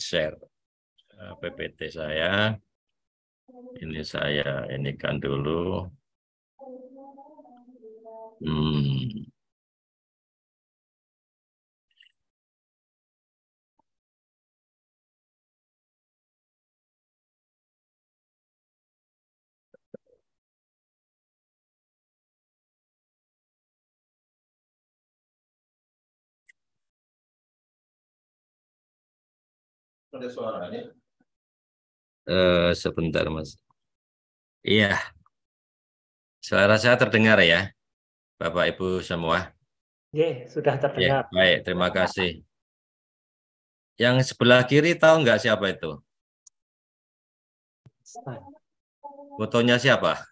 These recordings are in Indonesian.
share eh, PPT saya. Ini saya ini kan dulu. Hmm. ada suaranya? Uh, sebentar, Mas. Iya. Suara saya terdengar ya, Bapak Ibu semua. Ye, sudah terdengar. Ya, baik, terima kasih. Yang sebelah kiri tahu nggak siapa itu? Einstein. Fotonya siapa?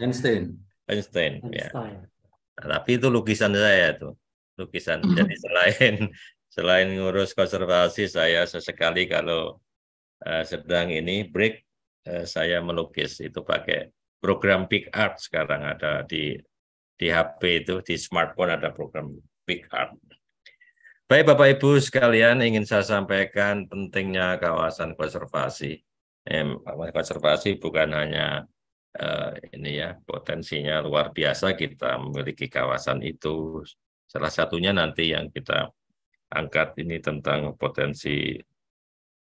Einstein. Einstein. Einstein. Ya. Nah, tapi itu lukisan saya itu lukisan. Jadi selain Selain ngurus konservasi, saya sesekali kalau uh, sedang ini break, uh, saya melukis. Itu pakai program big Art sekarang ada di di HP itu, di smartphone ada program big Art. Baik Bapak Ibu sekalian, ingin saya sampaikan pentingnya kawasan konservasi. Eh, konservasi bukan hanya eh, ini ya potensinya luar biasa kita memiliki kawasan itu. Salah satunya nanti yang kita angkat ini tentang potensi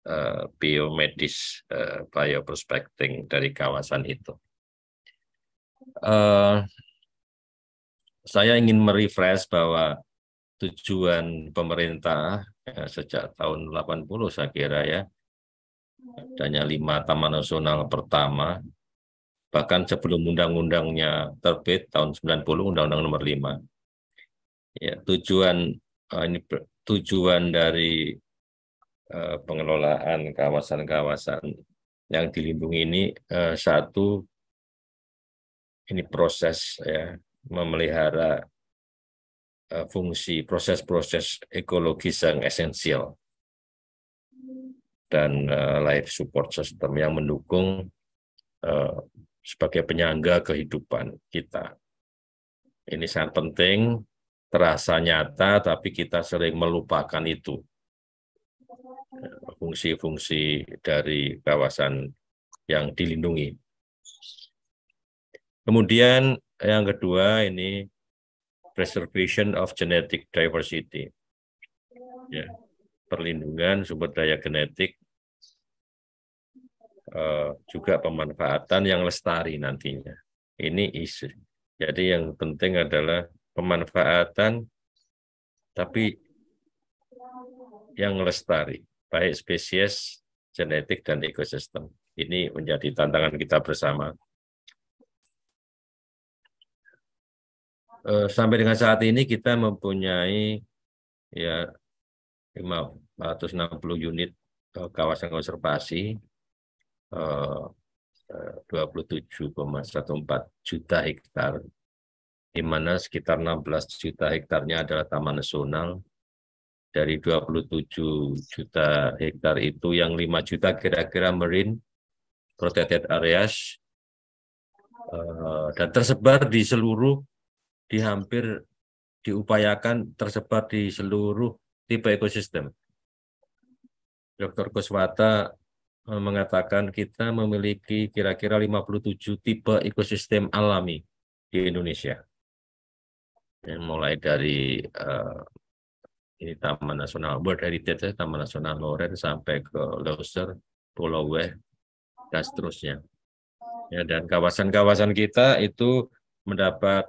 uh, biomedis uh, bioprospecting dari kawasan itu. Uh, saya ingin merefresh bahwa tujuan pemerintah ya, sejak tahun 80 saya kira ya adanya lima taman nasional pertama bahkan sebelum undang-undangnya terbit tahun 90 undang-undang nomor 5 ya tujuan ini tujuan dari eh, pengelolaan kawasan-kawasan yang dilindungi ini eh, satu ini proses ya memelihara eh, fungsi proses-proses ekologis yang esensial dan life support system yang mendukung sebagai penyangga kehidupan kita. Ini sangat penting terasa nyata, tapi kita sering melupakan itu. Fungsi-fungsi dari kawasan yang dilindungi. Kemudian yang kedua ini preservation of genetic diversity. Ya, perlindungan sumber daya genetik uh, juga pemanfaatan yang lestari nantinya. Ini isu. Jadi yang penting adalah pemanfaatan, tapi yang lestari, baik spesies, genetik, dan ekosistem. Ini menjadi tantangan kita bersama. Eh, sampai dengan saat ini kita mempunyai ya 560 unit eh, kawasan konservasi, 27,14 eh, juta hektar di mana sekitar 16 juta hektarnya adalah taman nasional. Dari 27 juta hektar itu yang 5 juta kira-kira marine protected areas eh, dan tersebar di seluruh di hampir diupayakan tersebar di seluruh tipe ekosistem. Dr. Kuswata eh, mengatakan kita memiliki kira-kira 57 tipe ekosistem alami di Indonesia ya, mulai dari uh, ini Taman Nasional World Heritage, ya, Taman Nasional Loren sampai ke Leuser Pulau Weh, dan seterusnya. Ya, dan kawasan-kawasan kita itu mendapat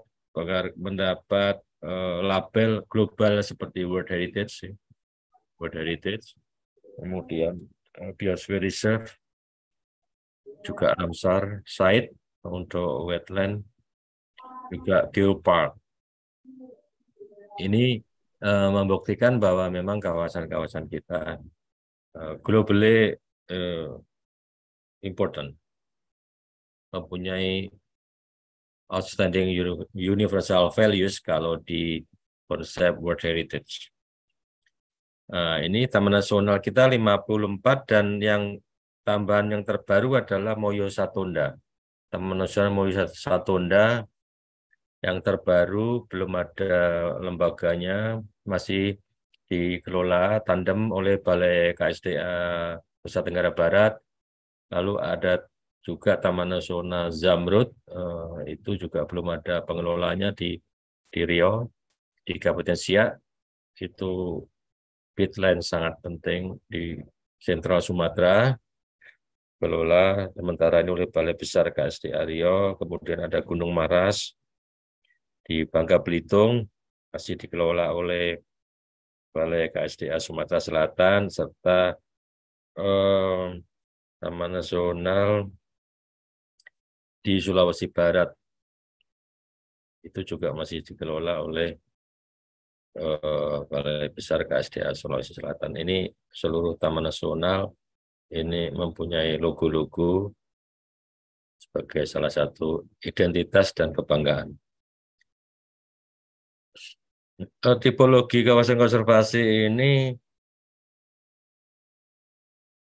mendapat uh, label global seperti World Heritage, ya. World Heritage, kemudian uh, Biosphere Reserve, juga Ramsar Site untuk wetland, juga Geopark ini uh, membuktikan bahwa memang kawasan-kawasan kita uh, globally uh, important mempunyai outstanding universal values kalau di konsep World Heritage. Nah, ini Taman Nasional kita 54 dan yang tambahan yang terbaru adalah Moyo Satonda. Taman Nasional Moyo Satonda yang terbaru belum ada lembaganya, masih dikelola tandem oleh Balai KSDA Nusa Tenggara Barat. Lalu ada juga Taman Nasional Zamrud, eh, itu juga belum ada pengelolanya di, di Rio di Kabupaten Siak. Itu pitland sangat penting di Sentral Sumatera, kelola sementara ini oleh Balai Besar KSDA Rio. kemudian ada Gunung Maras, di Bangka Belitung masih dikelola oleh Balai KSDA Sumatera Selatan serta eh, Taman Nasional di Sulawesi Barat itu juga masih dikelola oleh eh, Balai Besar KSDA Sulawesi Selatan. Ini seluruh taman nasional ini mempunyai logo-logo sebagai salah satu identitas dan kebanggaan. Eh, tipologi kawasan konservasi ini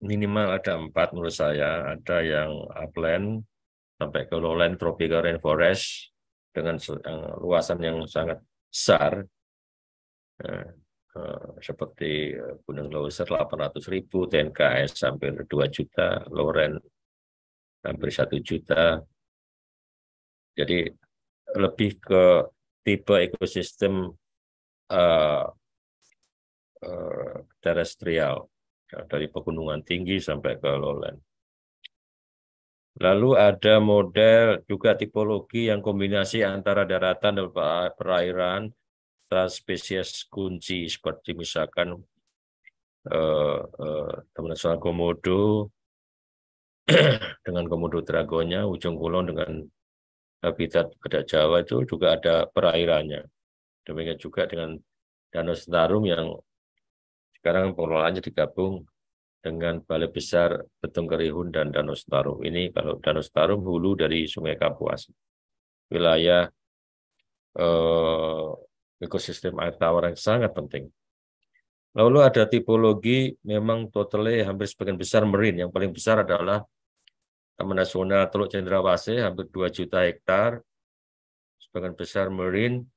minimal ada empat menurut saya. Ada yang upland sampai ke lowland tropical rainforest dengan luasan yang sangat besar eh, eh, seperti Gunung Loser 800 ribu, TNKS hampir 2 juta, Loren hampir 1 juta. Jadi lebih ke tipe ekosistem uh, terestrial ya, dari pegunungan tinggi sampai ke lowland. Lalu ada model juga tipologi yang kombinasi antara daratan dan perairan transspesies kunci seperti misalkan eh, eh, teman soal komodo dengan komodo dragonya ujung kulon dengan habitat kedak Jawa itu juga ada perairannya. Demikian juga dengan Danau Sentarum yang sekarang pengelolaannya digabung dengan Balai Besar Betung Kerihun dan Danau Sentarum. Ini kalau Danau Sentarum hulu dari Sungai Kapuas. Wilayah eh, ekosistem air tawar yang sangat penting. Lalu ada tipologi memang totalnya hampir sebagian besar marine. Yang paling besar adalah Taman Nasional Teluk Cendrawasih hampir 2 juta hektar. Sebagian besar marine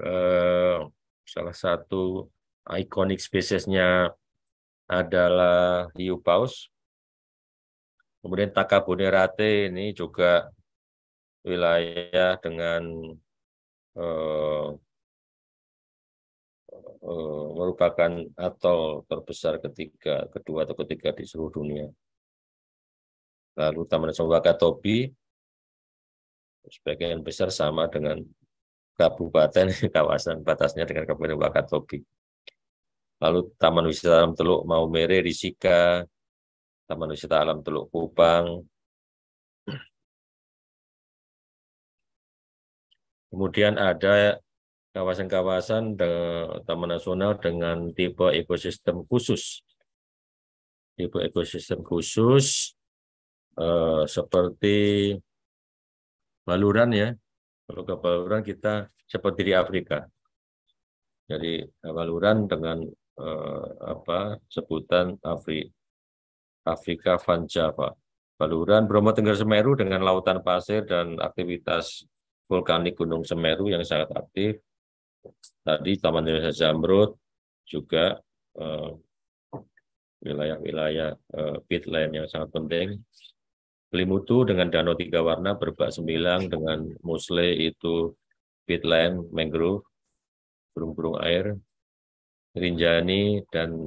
eh, salah satu ikonik spesiesnya adalah hiu paus. Kemudian Takabonerate ini juga wilayah dengan uh, uh, merupakan atol terbesar ketiga, kedua atau ketiga di seluruh dunia. Lalu Taman Nasional Wakatobi sebagian besar sama dengan kabupaten kawasan batasnya dengan Kabupaten Wakatobi. Lalu Taman Wisata Alam Teluk Maumere Risika, Taman Wisata Alam Teluk Kupang. Kemudian ada kawasan-kawasan taman nasional dengan tipe ekosistem khusus. Tipe ekosistem khusus eh, seperti Baluran ya, kalau ke Baluran kita seperti di Afrika. Jadi Baluran dengan eh, apa sebutan Afri, Afrika Van Java. Baluran Bromo Tengger Semeru dengan lautan pasir dan aktivitas vulkanik Gunung Semeru yang sangat aktif. Tadi Taman Indonesia Zamrud juga eh, wilayah-wilayah uh, eh, yang sangat penting. Kelimutu dengan danau tiga warna berbak sembilang dengan musle itu peatland mangrove burung-burung air Rinjani dan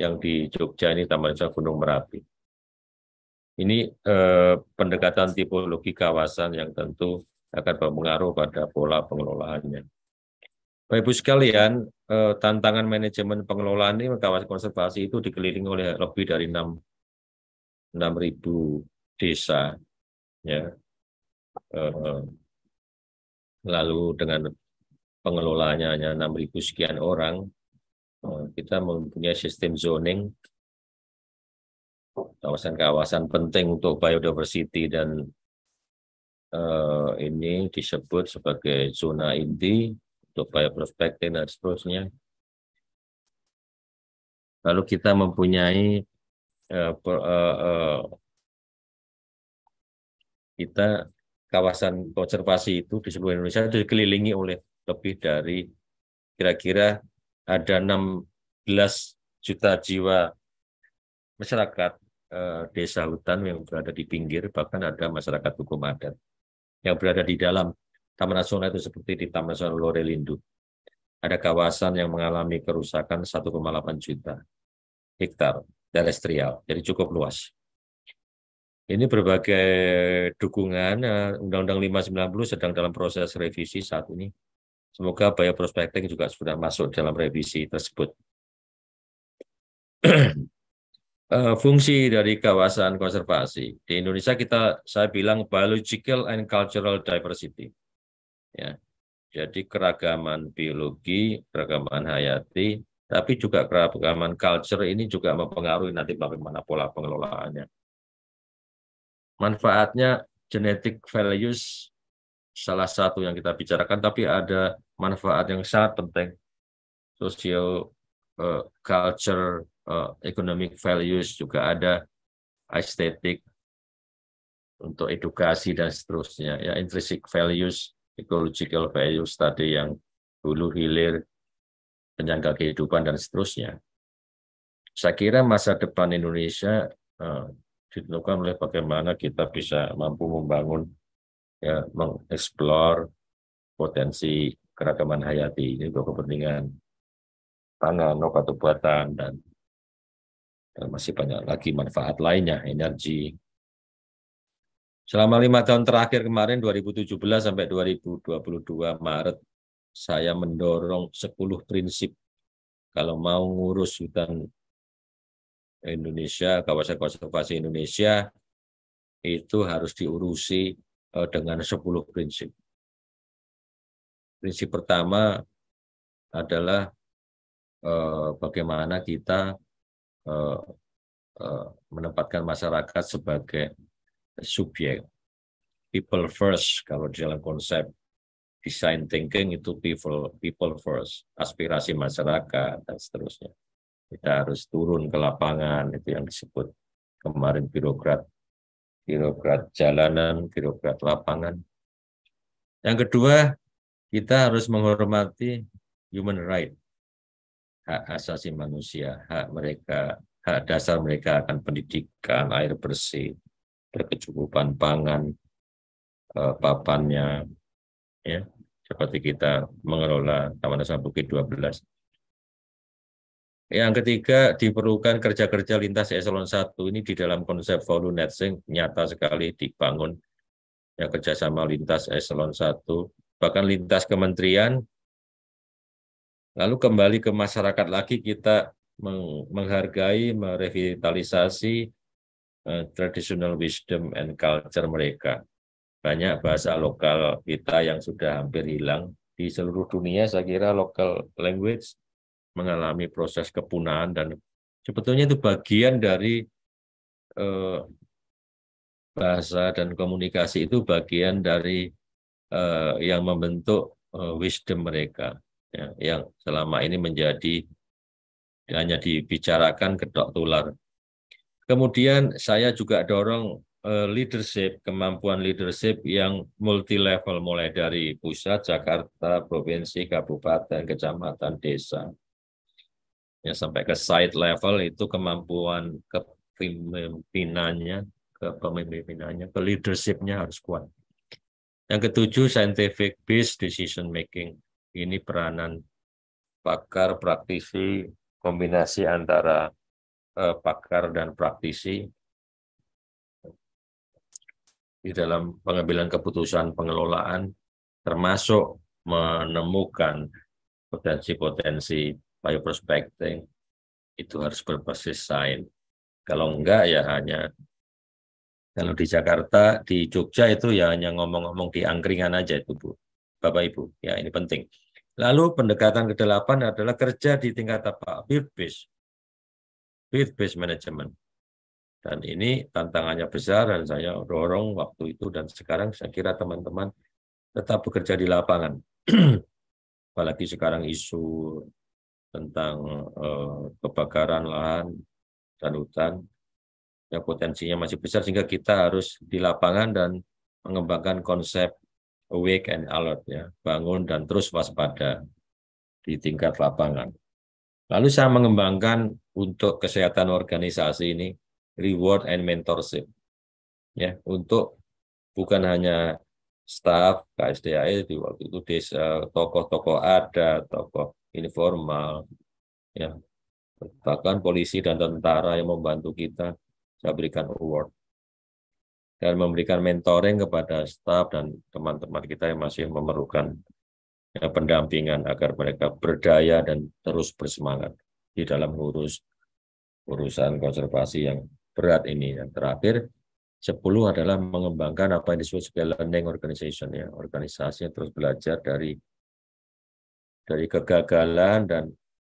yang di Jogja ini Taman nasional Gunung Merapi. Ini eh, pendekatan tipologi kawasan yang tentu akan berpengaruh pada pola pengelolaannya. Bapak Ibu sekalian, eh, tantangan manajemen pengelolaan ini kawasan konservasi itu dikelilingi oleh lebih dari 6 6.000 desa, ya, eh, lalu dengan pengelolanya hanya 6.000 sekian orang, eh, kita mempunyai sistem zoning kawasan-kawasan penting untuk biodiversity dan eh, ini disebut sebagai zona inti untuk bioprospecting dan seterusnya. Lalu kita mempunyai kita kawasan konservasi itu di seluruh Indonesia itu dikelilingi oleh lebih dari kira-kira ada 16 juta jiwa masyarakat eh, desa hutan yang berada di pinggir, bahkan ada masyarakat hukum adat yang berada di dalam Taman Nasional itu seperti di Taman Nasional Lindu Ada kawasan yang mengalami kerusakan 1,8 juta hektar terestrial, jadi cukup luas. Ini berbagai dukungan eh, Undang-Undang 590 sedang dalam proses revisi saat ini. Semoga prospecting juga sudah masuk dalam revisi tersebut. Eh, fungsi dari kawasan konservasi di Indonesia kita saya bilang biological and cultural diversity. Ya. Jadi keragaman biologi, keragaman hayati, tapi juga keragaman culture ini juga mempengaruhi nanti bagaimana pola pengelolaannya manfaatnya genetic values salah satu yang kita bicarakan, tapi ada manfaat yang sangat penting, social uh, eh, culture, uh, economic values juga ada, aesthetic untuk edukasi dan seterusnya, ya intrinsic values, ecological values tadi yang hulu hilir, penyangga kehidupan dan seterusnya. Saya kira masa depan Indonesia uh, ditentukan oleh bagaimana kita bisa mampu membangun ya mengeksplor potensi keragaman hayati ini untuk kepentingan tangan, obat buatan, dan, dan masih banyak lagi manfaat lainnya, energi. Selama lima tahun terakhir kemarin 2017 sampai 2022 Maret saya mendorong 10 prinsip kalau mau ngurus hutan Indonesia, kawasan konservasi Indonesia itu harus diurusi eh, dengan 10 prinsip. Prinsip pertama adalah eh, bagaimana kita eh, menempatkan masyarakat sebagai subjek. People first kalau di dalam konsep design thinking itu people people first, aspirasi masyarakat dan seterusnya kita harus turun ke lapangan itu yang disebut kemarin birokrat birokrat jalanan birokrat lapangan yang kedua kita harus menghormati human right hak asasi manusia hak mereka hak dasar mereka akan pendidikan air bersih berkecukupan pangan eh, papannya ya seperti kita mengelola Taman Nasional Bukit 12 yang ketiga, diperlukan kerja-kerja lintas eselon 1 ini di dalam konsep value netting nyata sekali dibangun yang kerjasama lintas eselon 1, bahkan lintas kementerian. Lalu kembali ke masyarakat lagi kita menghargai, merevitalisasi uh, traditional wisdom and culture mereka. Banyak bahasa lokal kita yang sudah hampir hilang di seluruh dunia, saya kira local language mengalami proses kepunahan dan sebetulnya itu bagian dari eh, bahasa dan komunikasi itu bagian dari eh, yang membentuk eh, wisdom mereka ya, yang selama ini menjadi hanya dibicarakan kedok tular. Kemudian saya juga dorong eh, leadership, kemampuan leadership yang multi level mulai dari pusat, Jakarta, provinsi, kabupaten, kecamatan, desa ya sampai ke side level itu kemampuan kepemimpinannya, kepemimpinannya, ke leadershipnya harus kuat. Yang ketujuh, scientific based decision making. Ini peranan pakar, praktisi, kombinasi antara eh, pakar dan praktisi di dalam pengambilan keputusan pengelolaan, termasuk menemukan potensi-potensi prospecting itu harus berbasis sains. Kalau enggak ya hanya kalau di Jakarta, di Jogja itu ya hanya ngomong-ngomong di angkringan aja itu Bu. Bapak Ibu, ya ini penting. Lalu pendekatan ke-8 adalah kerja di tingkat apa? Field based. Field based management. Dan ini tantangannya besar dan saya dorong waktu itu dan sekarang saya kira teman-teman tetap bekerja di lapangan. Apalagi sekarang isu tentang eh, kebakaran lahan dan hutan yang potensinya masih besar sehingga kita harus di lapangan dan mengembangkan konsep awake and alert ya, bangun dan terus waspada di tingkat lapangan. Lalu saya mengembangkan untuk kesehatan organisasi ini reward and mentorship. Ya, untuk bukan hanya staff KSDAI e di waktu itu tokoh-tokoh ada, tokoh informal, ya bahkan polisi dan tentara yang membantu kita saya berikan award dan memberikan mentoring kepada staf dan teman-teman kita yang masih memerlukan ya, pendampingan agar mereka berdaya dan terus bersemangat di dalam urus urusan konservasi yang berat ini. Yang terakhir, sepuluh adalah mengembangkan apa yang disebut sebagai learning organization ya, organisasi yang terus belajar dari dari kegagalan dan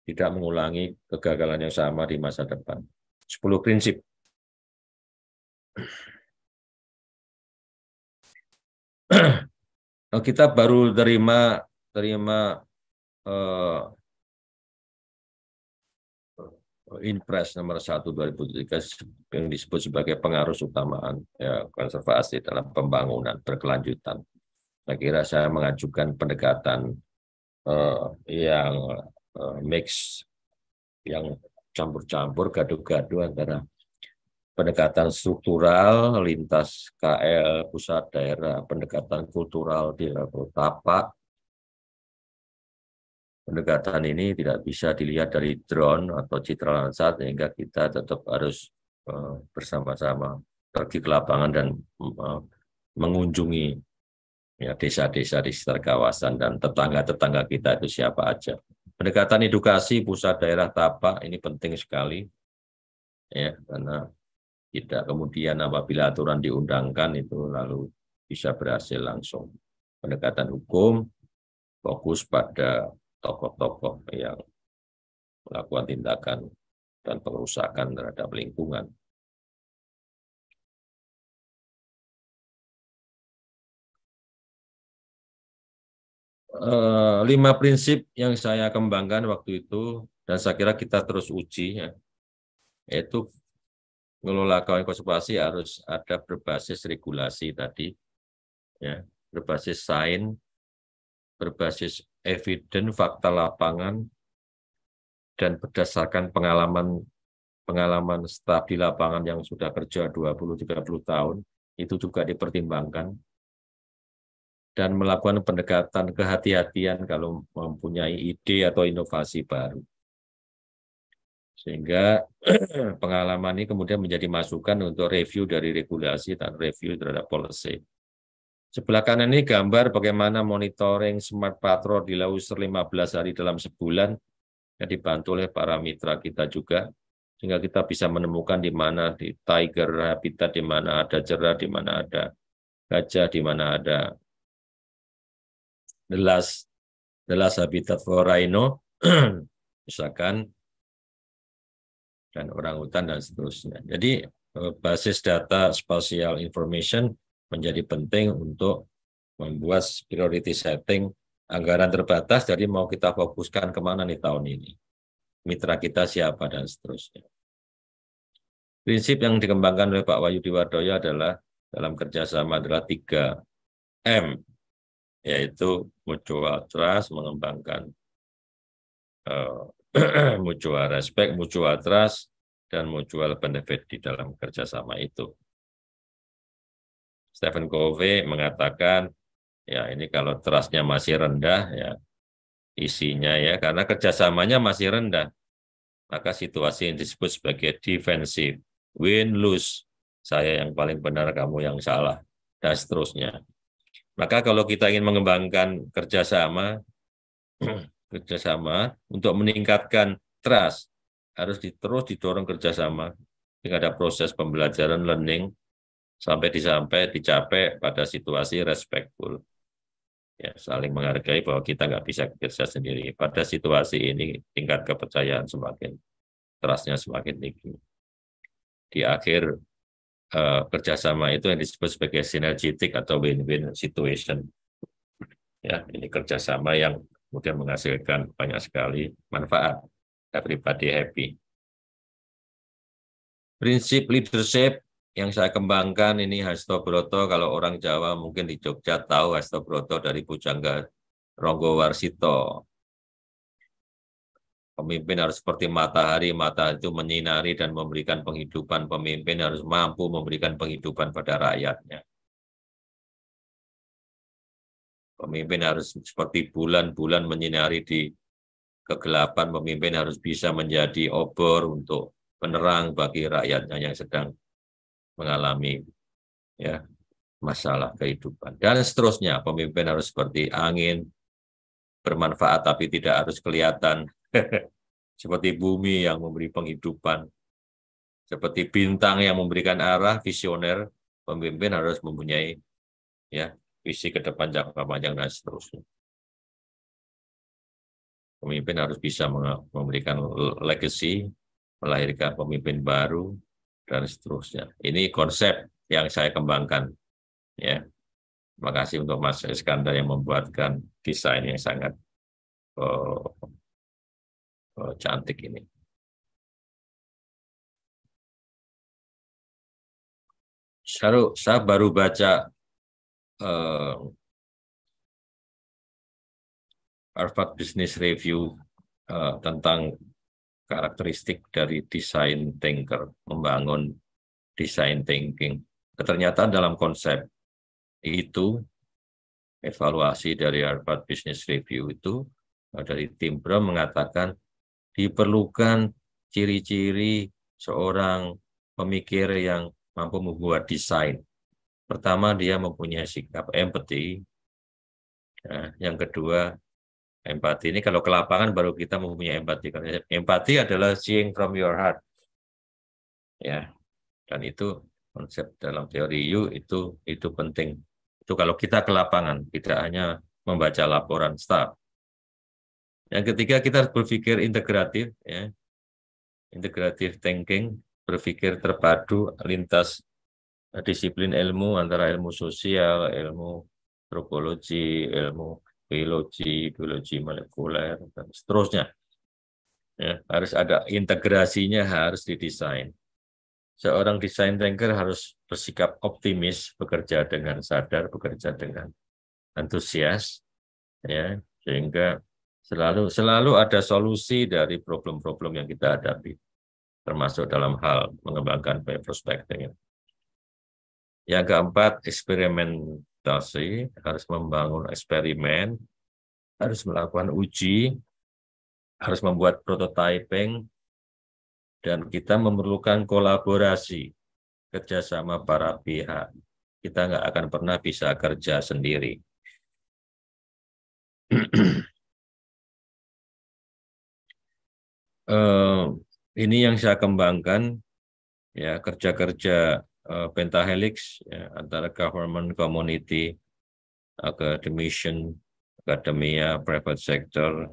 tidak mengulangi kegagalan yang sama di masa depan. Sepuluh prinsip. Nah, kita baru terima terima uh, eh, impres nomor 1 2003 yang disebut sebagai pengaruh utamaan ya, konservasi dalam pembangunan berkelanjutan. Saya kira saya mengajukan pendekatan uh, yang uh, mix yang campur-campur gaduh-gaduh antara pendekatan struktural lintas KL pusat daerah, pendekatan kultural di level tapak. Pendekatan ini tidak bisa dilihat dari drone atau citra lansat, sehingga kita tetap harus eh, bersama-sama pergi ke lapangan dan mengunjungi ya desa-desa di sekitar kawasan dan tetangga-tetangga kita itu siapa aja. Pendekatan edukasi pusat daerah tapak ini penting sekali ya karena tidak kemudian apabila aturan diundangkan itu lalu bisa berhasil langsung. Pendekatan hukum fokus pada tokoh-tokoh yang melakukan tindakan dan pengerusakan terhadap lingkungan Eh, lima prinsip yang saya kembangkan waktu itu dan saya kira kita terus uji ya, yaitu ngelola kawasan konservasi harus ada berbasis regulasi tadi ya berbasis sains berbasis eviden fakta lapangan dan berdasarkan pengalaman pengalaman staf di lapangan yang sudah kerja 20 30 tahun itu juga dipertimbangkan dan melakukan pendekatan kehati-hatian kalau mempunyai ide atau inovasi baru. Sehingga pengalaman ini kemudian menjadi masukan untuk review dari regulasi dan review terhadap policy. Sebelah kanan ini gambar bagaimana monitoring Smart Patrol di Lauser 15 hari dalam sebulan yang dibantu oleh para mitra kita juga sehingga kita bisa menemukan di mana di tiger habitat di mana ada cerah, di mana ada gajah di mana ada the last the last habitat for rhino misalkan dan orangutan dan seterusnya. Jadi eh, basis data spatial information menjadi penting untuk membuat priority setting anggaran terbatas jadi mau kita fokuskan kemana nih tahun ini mitra kita siapa dan seterusnya prinsip yang dikembangkan oleh Pak Wayu Diwardoyo adalah dalam kerjasama adalah 3 M yaitu mutual trust, mengembangkan uh, mutual respect, mutual trust, dan mutual benefit di dalam kerjasama itu. Stephen Covey mengatakan, ya ini kalau trustnya masih rendah, ya isinya ya, karena kerjasamanya masih rendah, maka situasi yang disebut sebagai defensive, win-lose, saya yang paling benar, kamu yang salah, dan seterusnya. Maka kalau kita ingin mengembangkan kerjasama, kerjasama untuk meningkatkan trust, harus terus didorong kerjasama. Jika ada proses pembelajaran learning sampai disampai dicapai pada situasi respectful, ya saling menghargai bahwa kita nggak bisa kerja sendiri. Pada situasi ini tingkat kepercayaan semakin trustnya semakin tinggi. Di akhir uh, kerjasama itu yang disebut sebagai sinergitik atau win-win situation. Ya, ini kerjasama yang kemudian menghasilkan banyak sekali manfaat. Everybody happy. Prinsip leadership yang saya kembangkan ini Hasto Broto, kalau orang Jawa mungkin di Jogja tahu Hasto Broto dari Pujangga Ronggo Warsito. Pemimpin harus seperti matahari, mata itu menyinari dan memberikan penghidupan. Pemimpin harus mampu memberikan penghidupan pada rakyatnya. Pemimpin harus seperti bulan-bulan menyinari di kegelapan. Pemimpin harus bisa menjadi obor untuk penerang bagi rakyatnya yang sedang mengalami ya masalah kehidupan. Dan seterusnya, pemimpin harus seperti angin, bermanfaat tapi tidak harus kelihatan seperti bumi yang memberi penghidupan, seperti bintang yang memberikan arah, visioner, pemimpin harus mempunyai ya visi ke depan jangka panjang dan seterusnya. Pemimpin harus bisa memberikan legacy, melahirkan pemimpin baru dan seterusnya. Ini konsep yang saya kembangkan. Ya, Terima kasih untuk Mas Iskandar yang membuatkan desain yang sangat uh, oh, cantik ini. Saru, saya baru baca uh, Harvard Business Review uh, tentang karakteristik dari design thinker, membangun design thinking. Ternyata dalam konsep itu evaluasi dari Harvard Business Review itu dari tim Brown mengatakan diperlukan ciri-ciri seorang pemikir yang mampu membuat desain. Pertama, dia mempunyai sikap empati. Nah, ya, yang kedua, empati ini kalau ke lapangan baru kita mempunyai empati. Empati adalah seeing from your heart. Ya, dan itu konsep dalam teori U itu itu penting. Itu kalau kita ke lapangan, tidak hanya membaca laporan staff. Yang ketiga kita harus berpikir integratif ya. Integratif thinking, berpikir terpadu lintas eh, disiplin ilmu antara ilmu sosial, ilmu antropologi, ilmu biologi, biologi molekuler dan seterusnya. Ya, harus ada integrasinya harus didesain. Seorang desain thinker harus bersikap optimis, bekerja dengan sadar, bekerja dengan antusias, ya, sehingga Selalu selalu ada solusi dari problem-problem yang kita hadapi, termasuk dalam hal mengembangkan prospecting Yang keempat, eksperimentasi harus membangun eksperimen, harus melakukan uji, harus membuat prototyping, dan kita memerlukan kolaborasi kerjasama para pihak. Kita nggak akan pernah bisa kerja sendiri. eh, ini yang saya kembangkan ya kerja-kerja eh, Pentahelix ya, antara government, community, academician, akademia, private sector,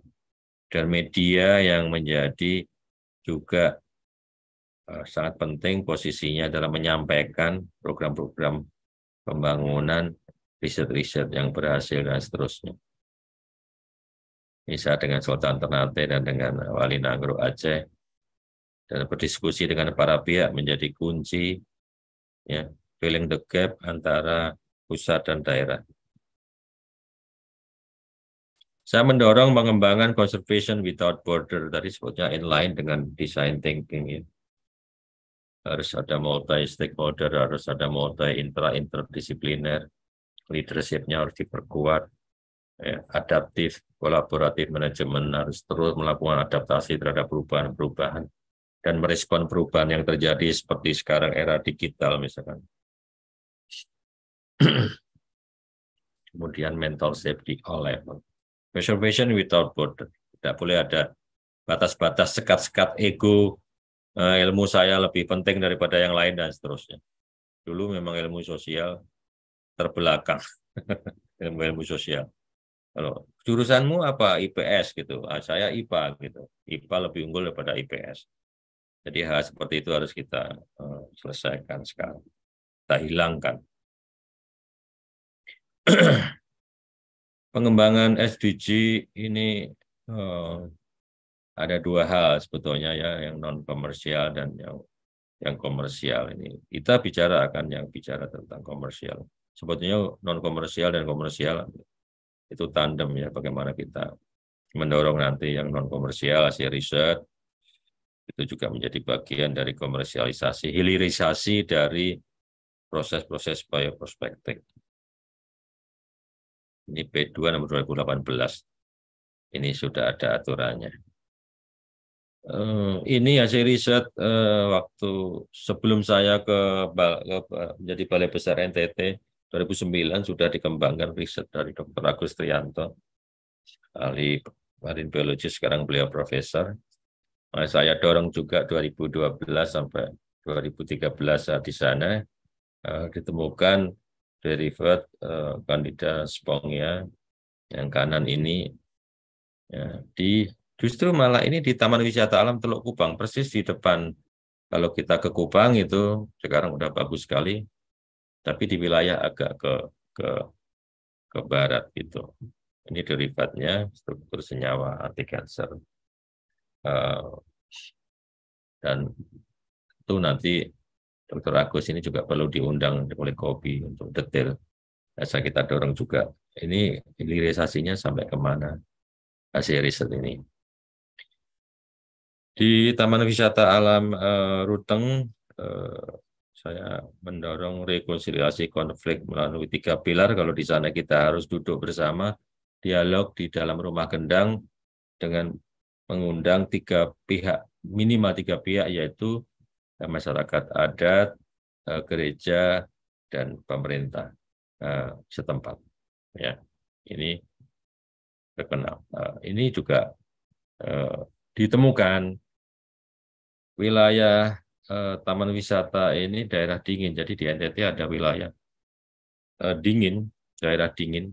dan media yang menjadi juga eh, sangat penting posisinya dalam menyampaikan program-program pembangunan, riset-riset yang berhasil dan seterusnya. Bisa dengan Sultan Ternate dan dengan Wali Nanggro Aceh dan berdiskusi dengan para pihak menjadi kunci ya filling the gap antara pusat dan daerah. Saya mendorong pengembangan conservation without border tadi sebutnya inline dengan design thinking ya. Harus ada multi stakeholder, harus ada multi intra interdisipliner, leadershipnya harus diperkuat, Ya, adaptif, kolaboratif manajemen harus terus melakukan adaptasi terhadap perubahan-perubahan dan merespon perubahan yang terjadi seperti sekarang era digital misalkan. Kemudian mental safety all level. Preservation without border. Tidak boleh ada batas-batas sekat-sekat ego, eh, ilmu saya lebih penting daripada yang lain dan seterusnya. Dulu memang ilmu sosial terbelakang, ilmu-ilmu sosial kalau jurusanmu apa IPS gitu, ah, saya IPA gitu. IPA lebih unggul daripada IPS. Jadi hal seperti itu harus kita eh, selesaikan sekarang, kita hilangkan. Pengembangan SDG ini uh, ada dua hal sebetulnya ya, yang non komersial dan yang yang komersial ini. Kita bicara akan yang bicara tentang komersial. Sebetulnya non komersial dan komersial itu tandem ya bagaimana kita mendorong nanti yang non komersial hasil riset itu juga menjadi bagian dari komersialisasi hilirisasi dari proses-proses bioprospektif. Ini P2 nomor 2018. Ini sudah ada aturannya. Eh, ini hasil riset eh, waktu sebelum saya ke, ke menjadi Balai Besar NTT 2009 sudah dikembangkan riset dari Dr. Agus Trianto, ahli marine biologi, sekarang beliau profesor. Nah, saya dorong juga 2012 sampai 2013 saat eh, di sana eh, ditemukan derivat kandida eh, spongia yang kanan ini ya, di justru malah ini di Taman Wisata Alam Teluk Kupang persis di depan kalau kita ke Kupang itu sekarang udah bagus sekali tapi di wilayah agak ke ke ke barat gitu. Ini derivatnya struktur senyawa anti kanker. Uh, eh, dan itu nanti Dr. Agus ini juga perlu diundang oleh Kopi untuk detail. Eh, saya kita dorong juga. Ini hilirisasinya sampai kemana hasil riset ini. Di Taman Wisata Alam uh, Ruteng, saya mendorong rekonsiliasi konflik melalui tiga pilar. Kalau di sana kita harus duduk bersama, dialog di dalam rumah gendang dengan mengundang tiga pihak, minimal tiga pihak, yaitu eh, masyarakat adat, eh, gereja, dan pemerintah eh, setempat. Ya, ini terkenal. Ini juga ditemukan wilayah Eh, taman wisata ini daerah dingin. Jadi di NTT ada wilayah eh, dingin, daerah dingin,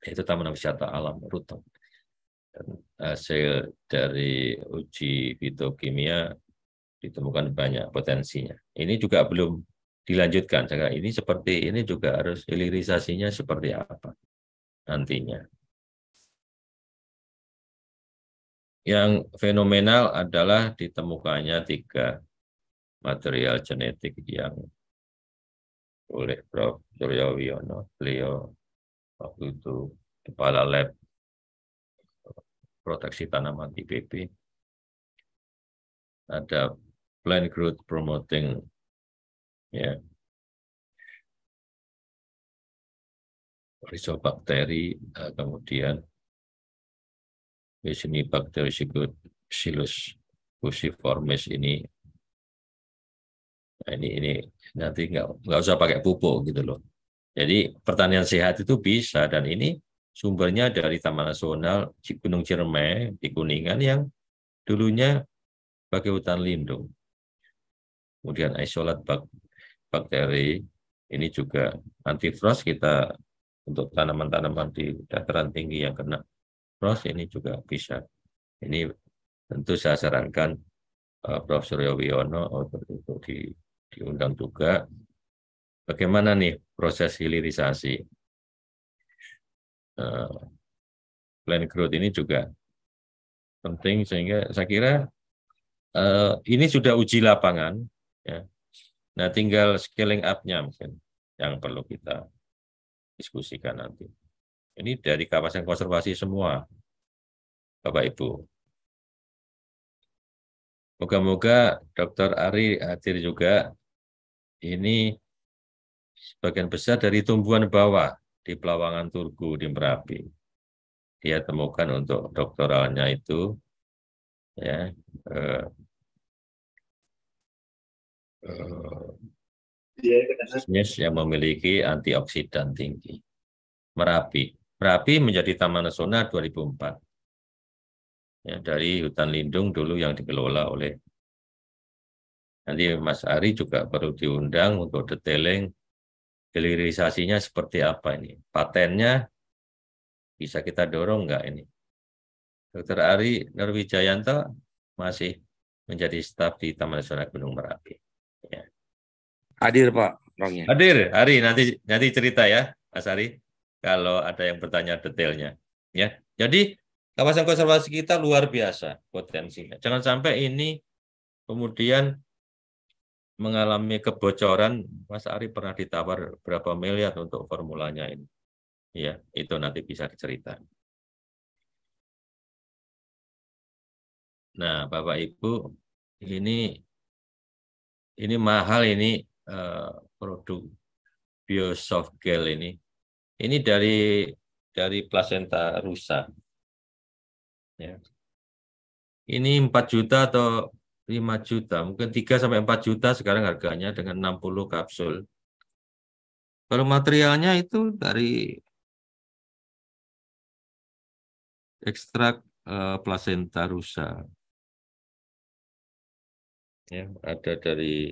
itu taman wisata alam Ruteng. Dan hasil dari uji fitokimia ditemukan banyak potensinya. Ini juga belum dilanjutkan. jadi ini seperti ini juga harus hilirisasinya seperti apa nantinya. Yang fenomenal adalah ditemukannya tiga material genetik yang oleh Prof. Suryo Wiono. Beliau waktu itu kepala lab proteksi tanaman IPB. Ada plant growth promoting ya rhizobacteri, kemudian di sini bakteri silus fusiformis ini Nah, ini ini nanti nggak nggak usah pakai pupuk gitu loh. Jadi pertanian sehat itu bisa dan ini sumbernya dari Taman Nasional Gunung Ciremai di Kuningan yang dulunya sebagai hutan lindung. Kemudian isolat bak bakteri ini juga anti frost kita untuk tanaman-tanaman di dataran tinggi yang kena frost ini juga bisa. Ini tentu saya sarankan uh, Prof. Suryo Wiono untuk, untuk di diundang juga. Bagaimana nih proses hilirisasi? Uh, eh, plan growth ini juga penting sehingga saya kira uh, ini sudah uji lapangan. Ya. Nah, tinggal scaling up-nya mungkin yang perlu kita diskusikan nanti. Ini dari kawasan konservasi semua, Bapak Ibu. Moga-moga Dr. Ari hadir juga. Ini sebagian besar dari tumbuhan bawah di Pelawangan turku di Merapi. Dia temukan untuk doktoralnya itu ya eh, iya, kan, eh yang memiliki antioksidan tinggi. Merapi. Merapi menjadi Taman Nasional 2004 ya, dari hutan lindung dulu yang dikelola oleh nanti Mas Ari juga perlu diundang untuk detailing hilirisasinya seperti apa ini patennya bisa kita dorong nggak ini Dr. Ari Nurwijayanto masih menjadi staf di Taman Nasional Gunung Merapi ya. hadir Pak Rangnya. hadir Ari nanti nanti cerita ya Mas Ari kalau ada yang bertanya detailnya ya jadi Kawasan konservasi kita luar biasa potensinya. Jangan sampai ini kemudian mengalami kebocoran. Mas Ari pernah ditawar berapa miliar untuk formulanya ini. Ya, itu nanti bisa diceritakan. Nah, Bapak Ibu, ini ini mahal ini eh, produk biosoft gel ini. Ini dari dari plasenta rusa. Ya. Ini 4 juta atau 5 juta, mungkin 3 sampai 4 juta sekarang harganya dengan 60 kapsul. Kalau materialnya itu dari ekstrak e, plasenta rusa. Ya, ada dari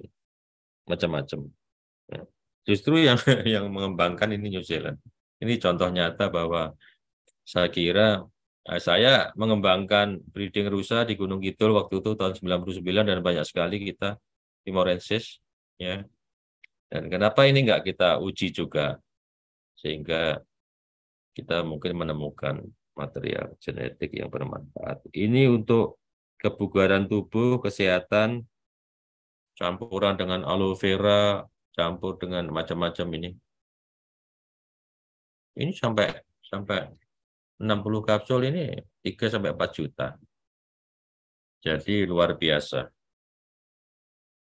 macam-macam. Ya. Justru yang yang mengembangkan ini New Zealand. Ini contoh nyata bahwa saya kira Eh, saya mengembangkan breeding rusa di Gunung Kidul waktu itu tahun 99 dan banyak sekali kita timorensis ya. Dan kenapa ini enggak kita uji juga sehingga kita mungkin menemukan material genetik yang bermanfaat. Ini untuk kebugaran tubuh, kesehatan campuran dengan aloe vera, campur dengan macam-macam ini. Ini sampai sampai 60 kapsul ini 3 sampai 4 juta. Jadi luar biasa.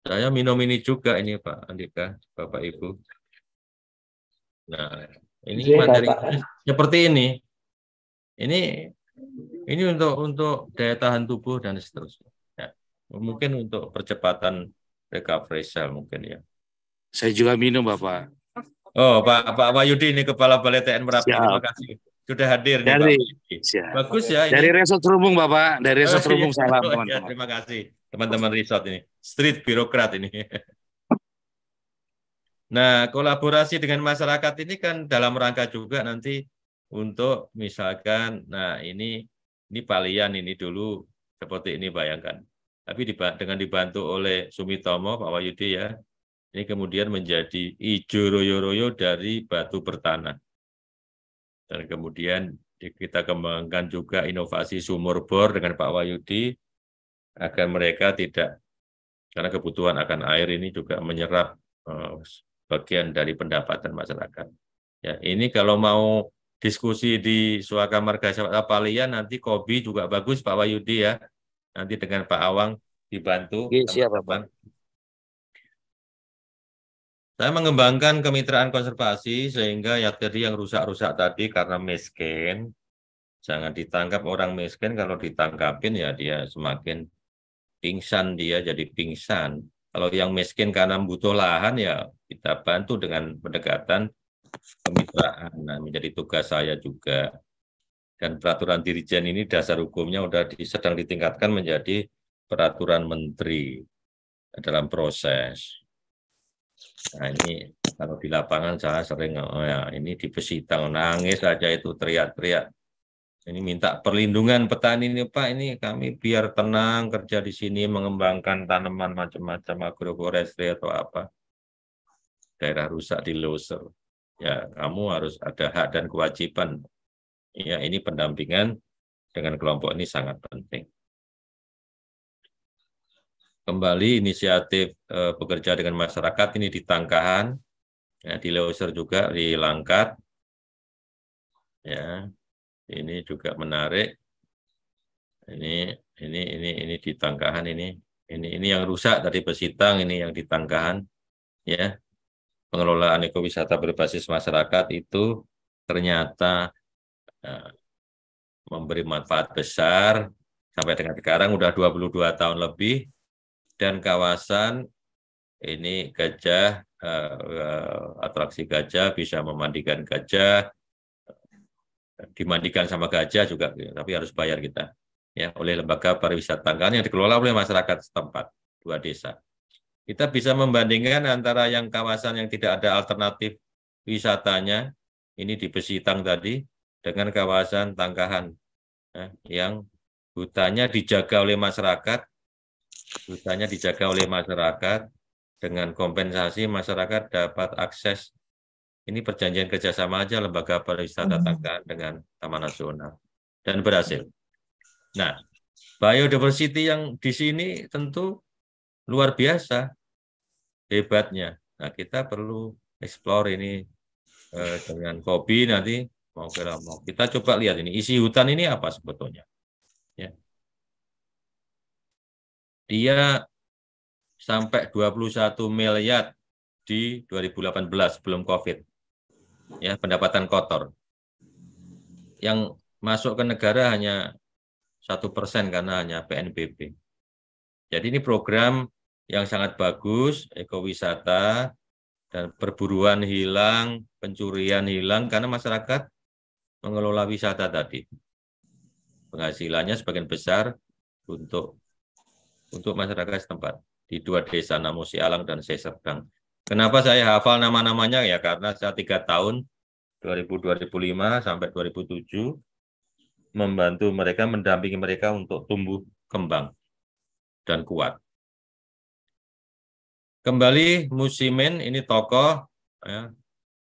Saya minum ini juga ini Pak Andika, Bapak Ibu. Nah, ini Jadi, iya, materi seperti ini. Ini ini untuk untuk daya tahan tubuh dan seterusnya. Ya. Mungkin untuk percepatan recovery cell mungkin ya. Saya juga minum Bapak. Oh Pak Pak Wayudi ini Kepala Balai TN Merapi. Terima kasih sudah hadir dari, nih, Pak. Bagus ya. Ini. Dari resort Serubung Bapak, dari resort Serubung oh, iya. salam oh, iya. teman-teman. Ya, terima kasih teman-teman resort ini. Street birokrat ini. Nah, kolaborasi dengan masyarakat ini kan dalam rangka juga nanti untuk misalkan nah ini ini palian ini dulu seperti ini bayangkan. Tapi dengan dibantu oleh Sumitomo Pak Wahyudi ya, ini kemudian menjadi ijo royo-royo dari batu bertanah. Dan kemudian kita kembangkan juga inovasi sumur bor dengan Pak Wahyudi agar mereka tidak karena kebutuhan akan air ini juga menyerap eh, bagian dari pendapatan masyarakat. Ya, ini kalau mau diskusi di Suaka Marga Apalia nanti Kobi juga bagus Pak Wahyudi ya. Nanti dengan Pak Awang dibantu. Siap, Pak. Saya mengembangkan kemitraan konservasi sehingga yang tadi yang rusak-rusak tadi karena miskin, jangan ditangkap orang miskin kalau ditangkapin ya dia semakin pingsan dia jadi pingsan. Kalau yang miskin karena butuh lahan ya kita bantu dengan pendekatan kemitraan. Nah, menjadi tugas saya juga. Dan peraturan dirijen ini dasar hukumnya sudah di, sedang ditingkatkan menjadi peraturan menteri dalam proses. Nah ini kalau di lapangan saya sering, oh ya, ini di pesitang nangis aja itu teriak-teriak. Ini minta perlindungan petani ini Pak, ini kami biar tenang kerja di sini mengembangkan tanaman macam-macam agroforestry atau apa. Daerah rusak di loser. Ya, kamu harus ada hak dan kewajiban. Ya, ini pendampingan dengan kelompok ini sangat penting kembali inisiatif eh, bekerja dengan masyarakat ini di ya, di Leuser juga di Langkat, ya ini juga menarik. Ini ini ini ini di ini ini ini yang rusak tadi Besitang ini yang di ya pengelolaan ekowisata berbasis masyarakat itu ternyata eh, memberi manfaat besar sampai dengan sekarang udah 22 tahun lebih dan kawasan ini gajah eh, atraksi gajah bisa memandikan gajah dimandikan sama gajah juga tapi harus bayar kita ya oleh lembaga pariwisata kan yang dikelola oleh masyarakat setempat dua desa kita bisa membandingkan antara yang kawasan yang tidak ada alternatif wisatanya ini di Besitang tadi dengan kawasan Tangkahan ya, yang hutannya dijaga oleh masyarakat hutannya dijaga oleh masyarakat dengan kompensasi masyarakat dapat akses ini perjanjian kerjasama aja lembaga pariwisata hmm. tangga dengan Taman Nasional dan berhasil. Nah, biodiversity yang di sini tentu luar biasa hebatnya. Nah, kita perlu explore ini eh, dengan kopi nanti mau kira mau kita coba lihat ini isi hutan ini apa sebetulnya. dia sampai 21 miliar di 2018 sebelum Covid. Ya, pendapatan kotor. Yang masuk ke negara hanya satu persen karena hanya PNBP. Jadi ini program yang sangat bagus, ekowisata dan perburuan hilang, pencurian hilang karena masyarakat mengelola wisata tadi. Penghasilannya sebagian besar untuk untuk masyarakat setempat di dua desa Namusi Alang dan Seserdang. Kenapa saya hafal nama-namanya ya karena saya tiga tahun 2000 2005 sampai 2007 membantu mereka mendampingi mereka untuk tumbuh kembang dan kuat. Kembali Musimin ini tokoh ya,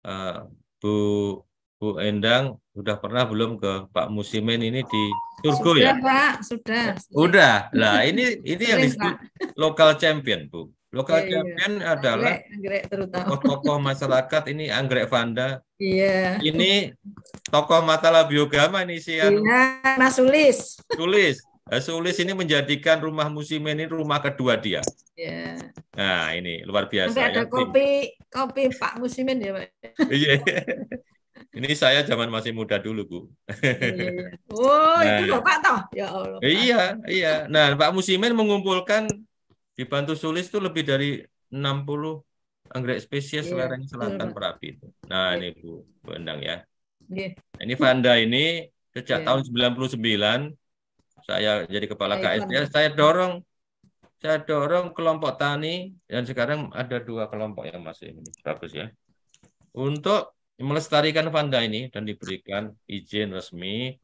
uh, Bu Bu Endang sudah pernah belum ke Pak Musimin ini di Turgo ya? sudah, ya? Pak, sudah. Sudah. Lah ini ini yang disebut lokal champion, Bu. Lokal yeah, iya. champion yeah. adalah tokoh-tokoh masyarakat ini Anggrek Vanda. Iya. Yeah. Ini tokoh masalah biogama nih si Anu. Iya, Mas Sulis. Sulis. Nah, Sulis ini menjadikan rumah musim ini rumah kedua dia. Yeah. Nah ini luar biasa. Sampai ada ya. kopi kopi Pak Musimin ya Pak. Iya. Ini saya zaman masih muda dulu, Bu. Iya. oh, nah, itu Bapak toh? Ya Allah. Iya, iya. Nah, Pak Musimin mengumpulkan dibantu sulis itu lebih dari 60 anggrek spesies yeah. lereng selatan yeah. Merapi itu. Nah, yeah. ini Bu, Bu Endang ya. Yeah. Iya. Ini Vanda ini sejak yeah. tahun 99 saya jadi kepala KSP saya dorong saya dorong kelompok tani dan sekarang ada dua kelompok yang masih ini bagus ya. Untuk melestarikan panda ini dan diberikan izin resmi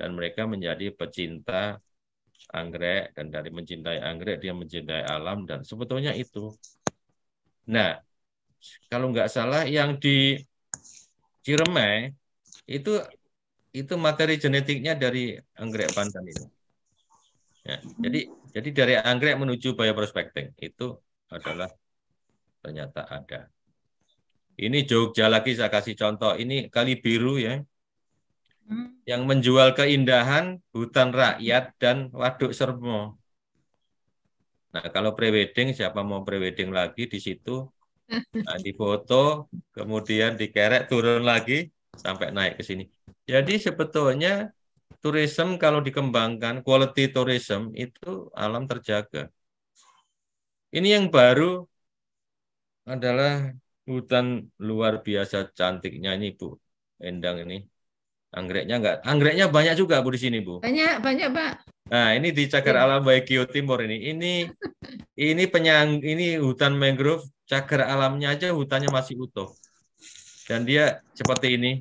dan mereka menjadi pecinta anggrek dan dari mencintai anggrek dia mencintai alam dan sebetulnya itu. Nah, kalau nggak salah yang di Ciremai itu itu materi genetiknya dari anggrek pandan ini. Ya, hmm. jadi jadi dari anggrek menuju bioprospecting itu adalah ternyata ada. Ini Jogja lagi saya kasih contoh. Ini Kali Biru ya. Hmm. Yang menjual keindahan hutan rakyat dan waduk sermo. Nah, kalau prewedding siapa mau prewedding lagi di situ nah, foto kemudian dikerek turun lagi sampai naik ke sini. Jadi sebetulnya tourism kalau dikembangkan quality tourism itu alam terjaga. Ini yang baru adalah Hutan luar biasa cantiknya ini Bu Endang ini. Anggreknya enggak, anggreknya banyak juga Bu di sini Bu. Banyak, banyak Pak. Nah, ini di Cagar iya. Alam Baikio Timur ini. Ini ini penyang ini hutan mangrove cagar alamnya aja hutannya masih utuh. Dan dia seperti ini.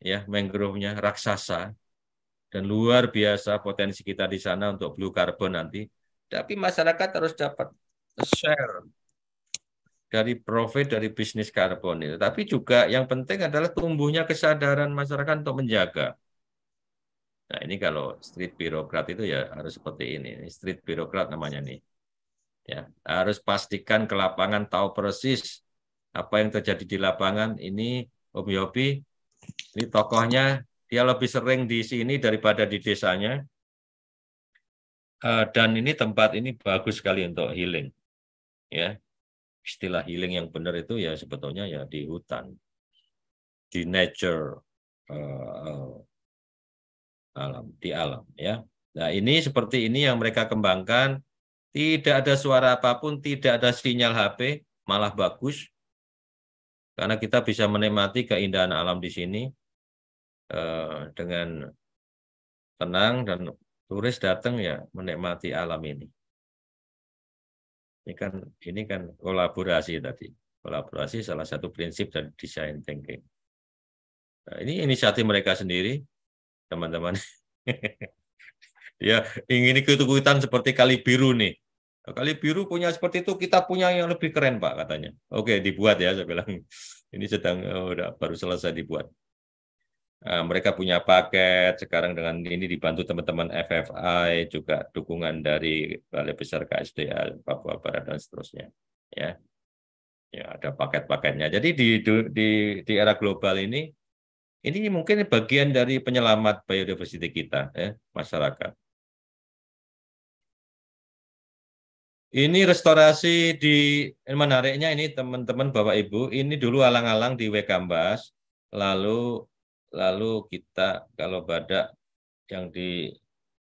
Ya, mangrove-nya raksasa dan luar biasa potensi kita di sana untuk blue carbon nanti. Tapi masyarakat harus dapat share dari profit dari bisnis karbon itu. Tapi juga yang penting adalah tumbuhnya kesadaran masyarakat untuk menjaga. Nah ini kalau street birokrat itu ya harus seperti ini. ini street birokrat namanya nih. Ya harus pastikan ke lapangan tahu persis apa yang terjadi di lapangan. Ini Om Yopi, ini tokohnya dia lebih sering di sini daripada di desanya. Eh, dan ini tempat ini bagus sekali untuk healing. Ya, istilah healing yang benar itu ya sebetulnya ya di hutan, di nature, uh, alam, di alam ya. Nah ini seperti ini yang mereka kembangkan. Tidak ada suara apapun, tidak ada sinyal HP, malah bagus karena kita bisa menikmati keindahan alam di sini uh, dengan tenang dan turis datang ya menikmati alam ini. Ini kan ini kan kolaborasi tadi. Kolaborasi salah satu prinsip dari design thinking. Nah, ini inisiatif mereka sendiri, teman-teman. ya ingin ikut-ikutan seperti kali biru nih. Nah, kali biru punya seperti itu, kita punya yang lebih keren, Pak, katanya. Oke, dibuat ya, saya bilang. Ini sedang oh, udah, baru selesai dibuat. Eh, mereka punya paket sekarang dengan ini dibantu teman-teman FFI juga dukungan dari Balai Besar KSDA Papua Barat dan seterusnya ya ya ada paket-paketnya jadi di, di di era global ini ini mungkin bagian dari penyelamat biodiversity kita ya masyarakat Ini restorasi di menariknya ini teman-teman Bapak Ibu, ini dulu alang-alang di Wekambas, lalu lalu kita kalau badak yang di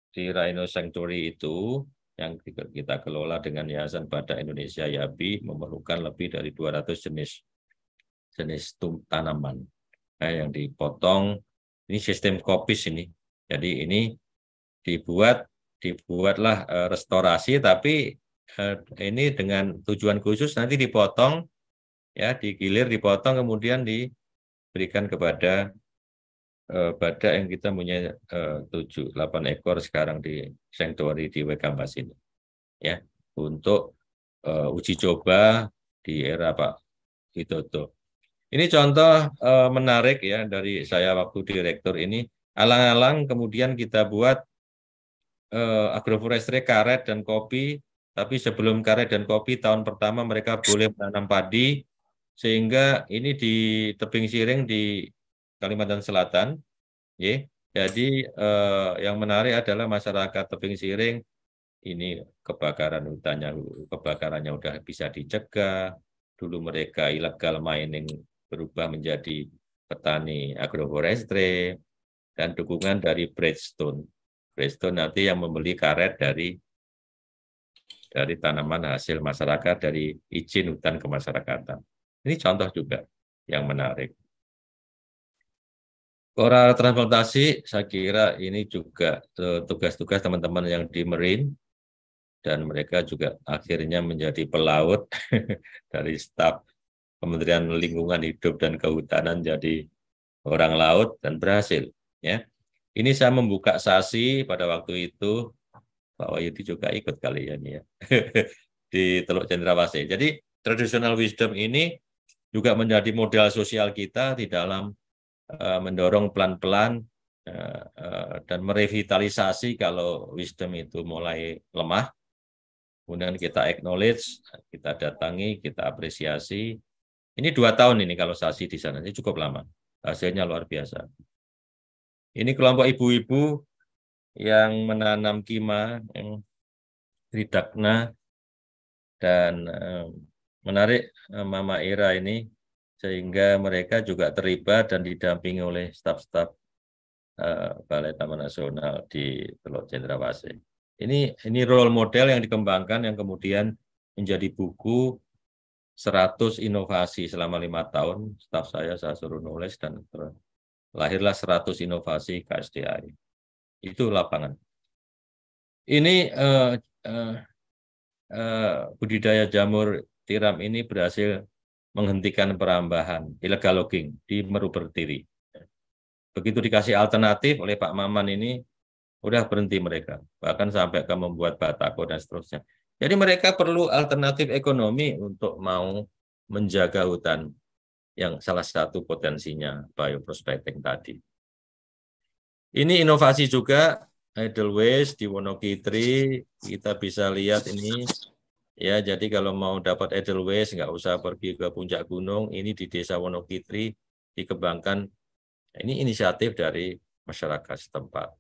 di Rhino Sanctuary itu yang kita kelola dengan Yayasan Badak Indonesia YABI memerlukan lebih dari 200 jenis jenis tanaman eh, yang dipotong ini sistem kopis ini jadi ini dibuat dibuatlah eh, restorasi tapi eh, ini dengan tujuan khusus nanti dipotong ya digilir dipotong kemudian diberikan kepada Eh, badak yang kita punya eh, tujuh delapan ekor sekarang di sanctuary di Wekambas ini ya untuk uh, uji coba di era Pak Widodo. Ini contoh uh, menarik ya dari saya waktu direktur ini. Alang-alang kemudian kita buat uh, agroforestry karet dan kopi, tapi sebelum karet dan kopi tahun pertama mereka boleh menanam padi, sehingga ini di tebing siring di Kalimantan Selatan. Ye. Jadi eh, yang menarik adalah masyarakat tebing siring ini kebakaran hutannya kebakarannya udah bisa dicegah. Dulu mereka ilegal mining berubah menjadi petani agroforestry dan dukungan dari Bridgestone. Bridgestone nanti yang membeli karet dari dari tanaman hasil masyarakat dari izin hutan kemasyarakatan. Ini contoh juga yang menarik. Koral transportasi, saya kira ini juga eh, tugas-tugas teman-teman yang di Marine dan mereka juga akhirnya menjadi pelaut dari staf Kementerian Lingkungan Hidup dan Kehutanan jadi orang laut dan berhasil. Ya, ini saya membuka sasi pada waktu itu Pak Wahyudi juga ikut kali ya nih ya di Teluk Cendrawasih. Jadi traditional wisdom ini juga menjadi modal sosial kita di dalam Eh, mendorong pelan-pelan eh, eh, dan merevitalisasi kalau wisdom itu mulai lemah. Kemudian kita acknowledge, kita datangi, kita apresiasi. Ini dua tahun ini kalau sasi di sana, ini cukup lama. Hasilnya luar biasa. Ini kelompok ibu-ibu yang menanam kima, yang tridakna, dan menarik Mama Ira ini sehingga mereka juga terlibat dan didampingi oleh staf-staf uh, Balai Taman Nasional di Teluk Cendrawasih. Ini ini role model yang dikembangkan yang kemudian menjadi buku 100 inovasi selama lima tahun. Staf saya saya suruh nulis dan lahirlah 100 inovasi KSDI. Itu lapangan. Ini uh, uh, uh, budidaya jamur tiram ini berhasil menghentikan perambahan illegal logging di Meru Pertiwi. Begitu dikasih alternatif oleh Pak Maman ini, udah berhenti mereka, bahkan sampai ke membuat batako dan seterusnya. Jadi mereka perlu alternatif ekonomi untuk mau menjaga hutan yang salah satu potensinya bioprospecting tadi. Ini inovasi juga idle waste di Wonokitri kita bisa lihat ini Ya, jadi kalau mau dapat Edelweiss nggak usah pergi ke puncak gunung. Ini di Desa Wonokitri dikembangkan. Ini inisiatif dari masyarakat setempat.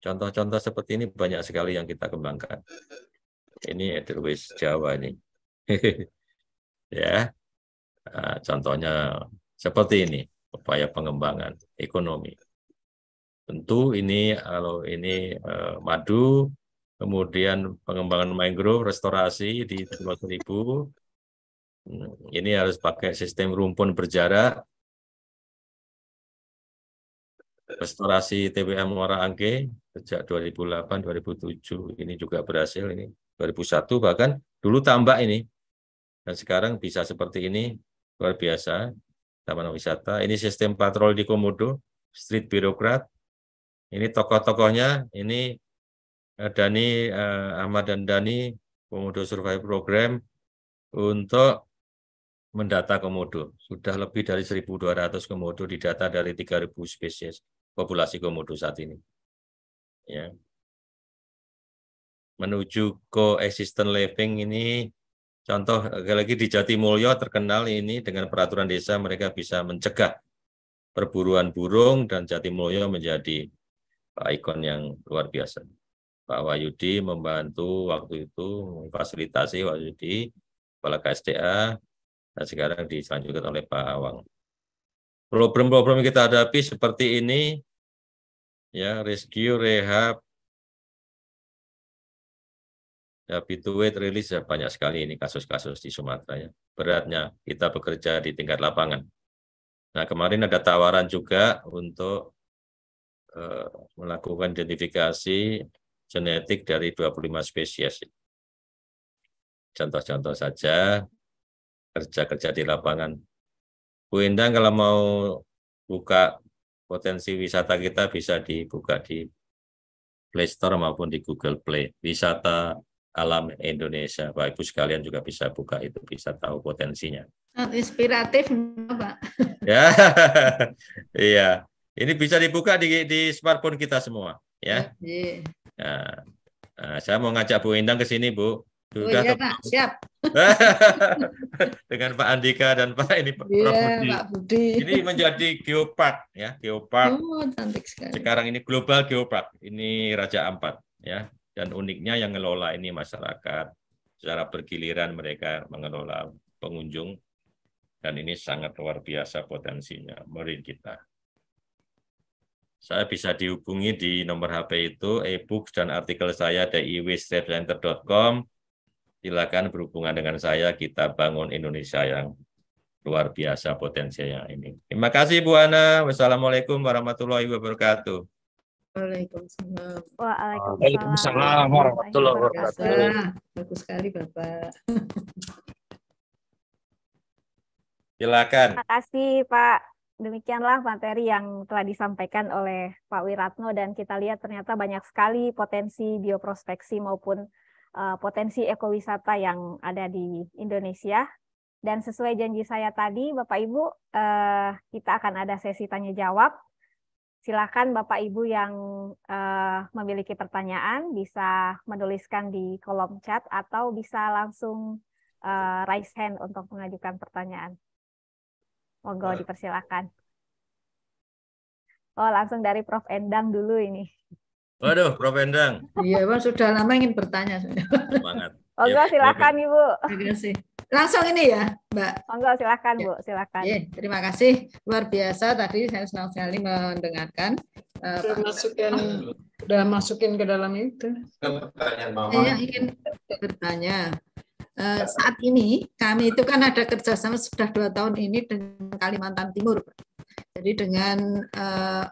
Contoh-contoh seperti ini banyak sekali yang kita kembangkan. Ini Edelweiss Jawa ini. ya, eh, contohnya seperti ini upaya pengembangan ekonomi. Tentu ini kalau ini eh, madu kemudian pengembangan mangrove, restorasi di Pulau Seribu. Hmm, ini harus pakai sistem rumpun berjarak, restorasi TBM Muara Angke sejak 2008-2007 ini juga berhasil ini 2001 bahkan dulu tambak ini dan sekarang bisa seperti ini luar biasa taman wisata ini sistem patroli di komodo street birokrat ini tokoh-tokohnya ini Eh, Dani eh, Ahmad dan Dani Komodo Survei Program untuk mendata komodo. Sudah lebih dari 1.200 komodo didata dari 3.000 spesies populasi komodo saat ini. Ya. Menuju coexistent living ini contoh lagi di Jatimulyo terkenal ini dengan peraturan desa mereka bisa mencegah perburuan burung dan Jatimulyo menjadi ikon yang luar biasa. Pak Wahyudi membantu waktu itu memfasilitasi Wahyudi kepala KSDA dan sekarang dilanjutkan oleh Pak Awang. Problem-problem yang kita hadapi seperti ini ya rescue, rehab, habituate ya, rilis ya banyak sekali ini kasus-kasus di Sumatera ya. Beratnya kita bekerja di tingkat lapangan. Nah, kemarin ada tawaran juga untuk eh, melakukan identifikasi genetik dari 25 spesies. Contoh-contoh saja kerja-kerja di lapangan. Bu Indang kalau mau buka potensi wisata kita bisa dibuka di Play Store maupun di Google Play. Wisata alam Indonesia. Pak Ibu sekalian juga bisa buka itu, bisa tahu potensinya. Inspiratif, Pak. ya, iya. Ini bisa dibuka di, di smartphone kita semua, ya. Yeah. Iya. Nah, eh, saya mau ngajak Bu Endang ke sini, Bu. Oh Sudah oh, iya, Pak. Siap. Dengan Pak Andika dan Pak ini Pak, yeah, Budi. Pak Budi. Ini menjadi geopark ya, geopark. Oh, sekali. Sekarang ini global geopark. Ini Raja Ampat ya. Dan uniknya yang ngelola ini masyarakat secara bergiliran mereka mengelola pengunjung dan ini sangat luar biasa potensinya murid kita saya bisa dihubungi di nomor HP itu, e-book dan artikel saya diwstepcenter.com. Silakan berhubungan dengan saya, kita bangun Indonesia yang luar biasa potensinya ini. Terima kasih Bu Ana. Wassalamualaikum warahmatullahi wabarakatuh. Waalaikumsalam. Waalaikumsalam, Waalaikumsalam warahmatullahi wabarakatuh. Bagus sekali Bapak. Silakan. Terima kasih Pak demikianlah materi yang telah disampaikan oleh Pak Wiratno dan kita lihat ternyata banyak sekali potensi bioprospeksi maupun uh, potensi ekowisata yang ada di Indonesia. Dan sesuai janji saya tadi, Bapak Ibu, uh, kita akan ada sesi tanya jawab. Silakan Bapak Ibu yang uh, memiliki pertanyaan bisa menuliskan di kolom chat atau bisa langsung uh, raise hand untuk mengajukan pertanyaan. Monggo dipersilakan. Oh, langsung dari Prof. Endang dulu ini. Waduh, Prof. Endang. Iya, bang sudah lama ingin bertanya. Semangat. Monggo ya, silakan, ya. Ibu. Terima kasih. Langsung ini ya, Mbak. Monggo silakan, ya. Bu, iya. silakan. Ya, terima kasih. Luar biasa tadi saya senang sekali mendengarkan. Eh, sudah uh, masukin oh. masukin ke dalam itu. Pertanyaan Mama. Saya ingin bertanya Eh, saat ini kami itu kan ada kerjasama sudah dua tahun ini dengan Kalimantan Timur, jadi dengan uh,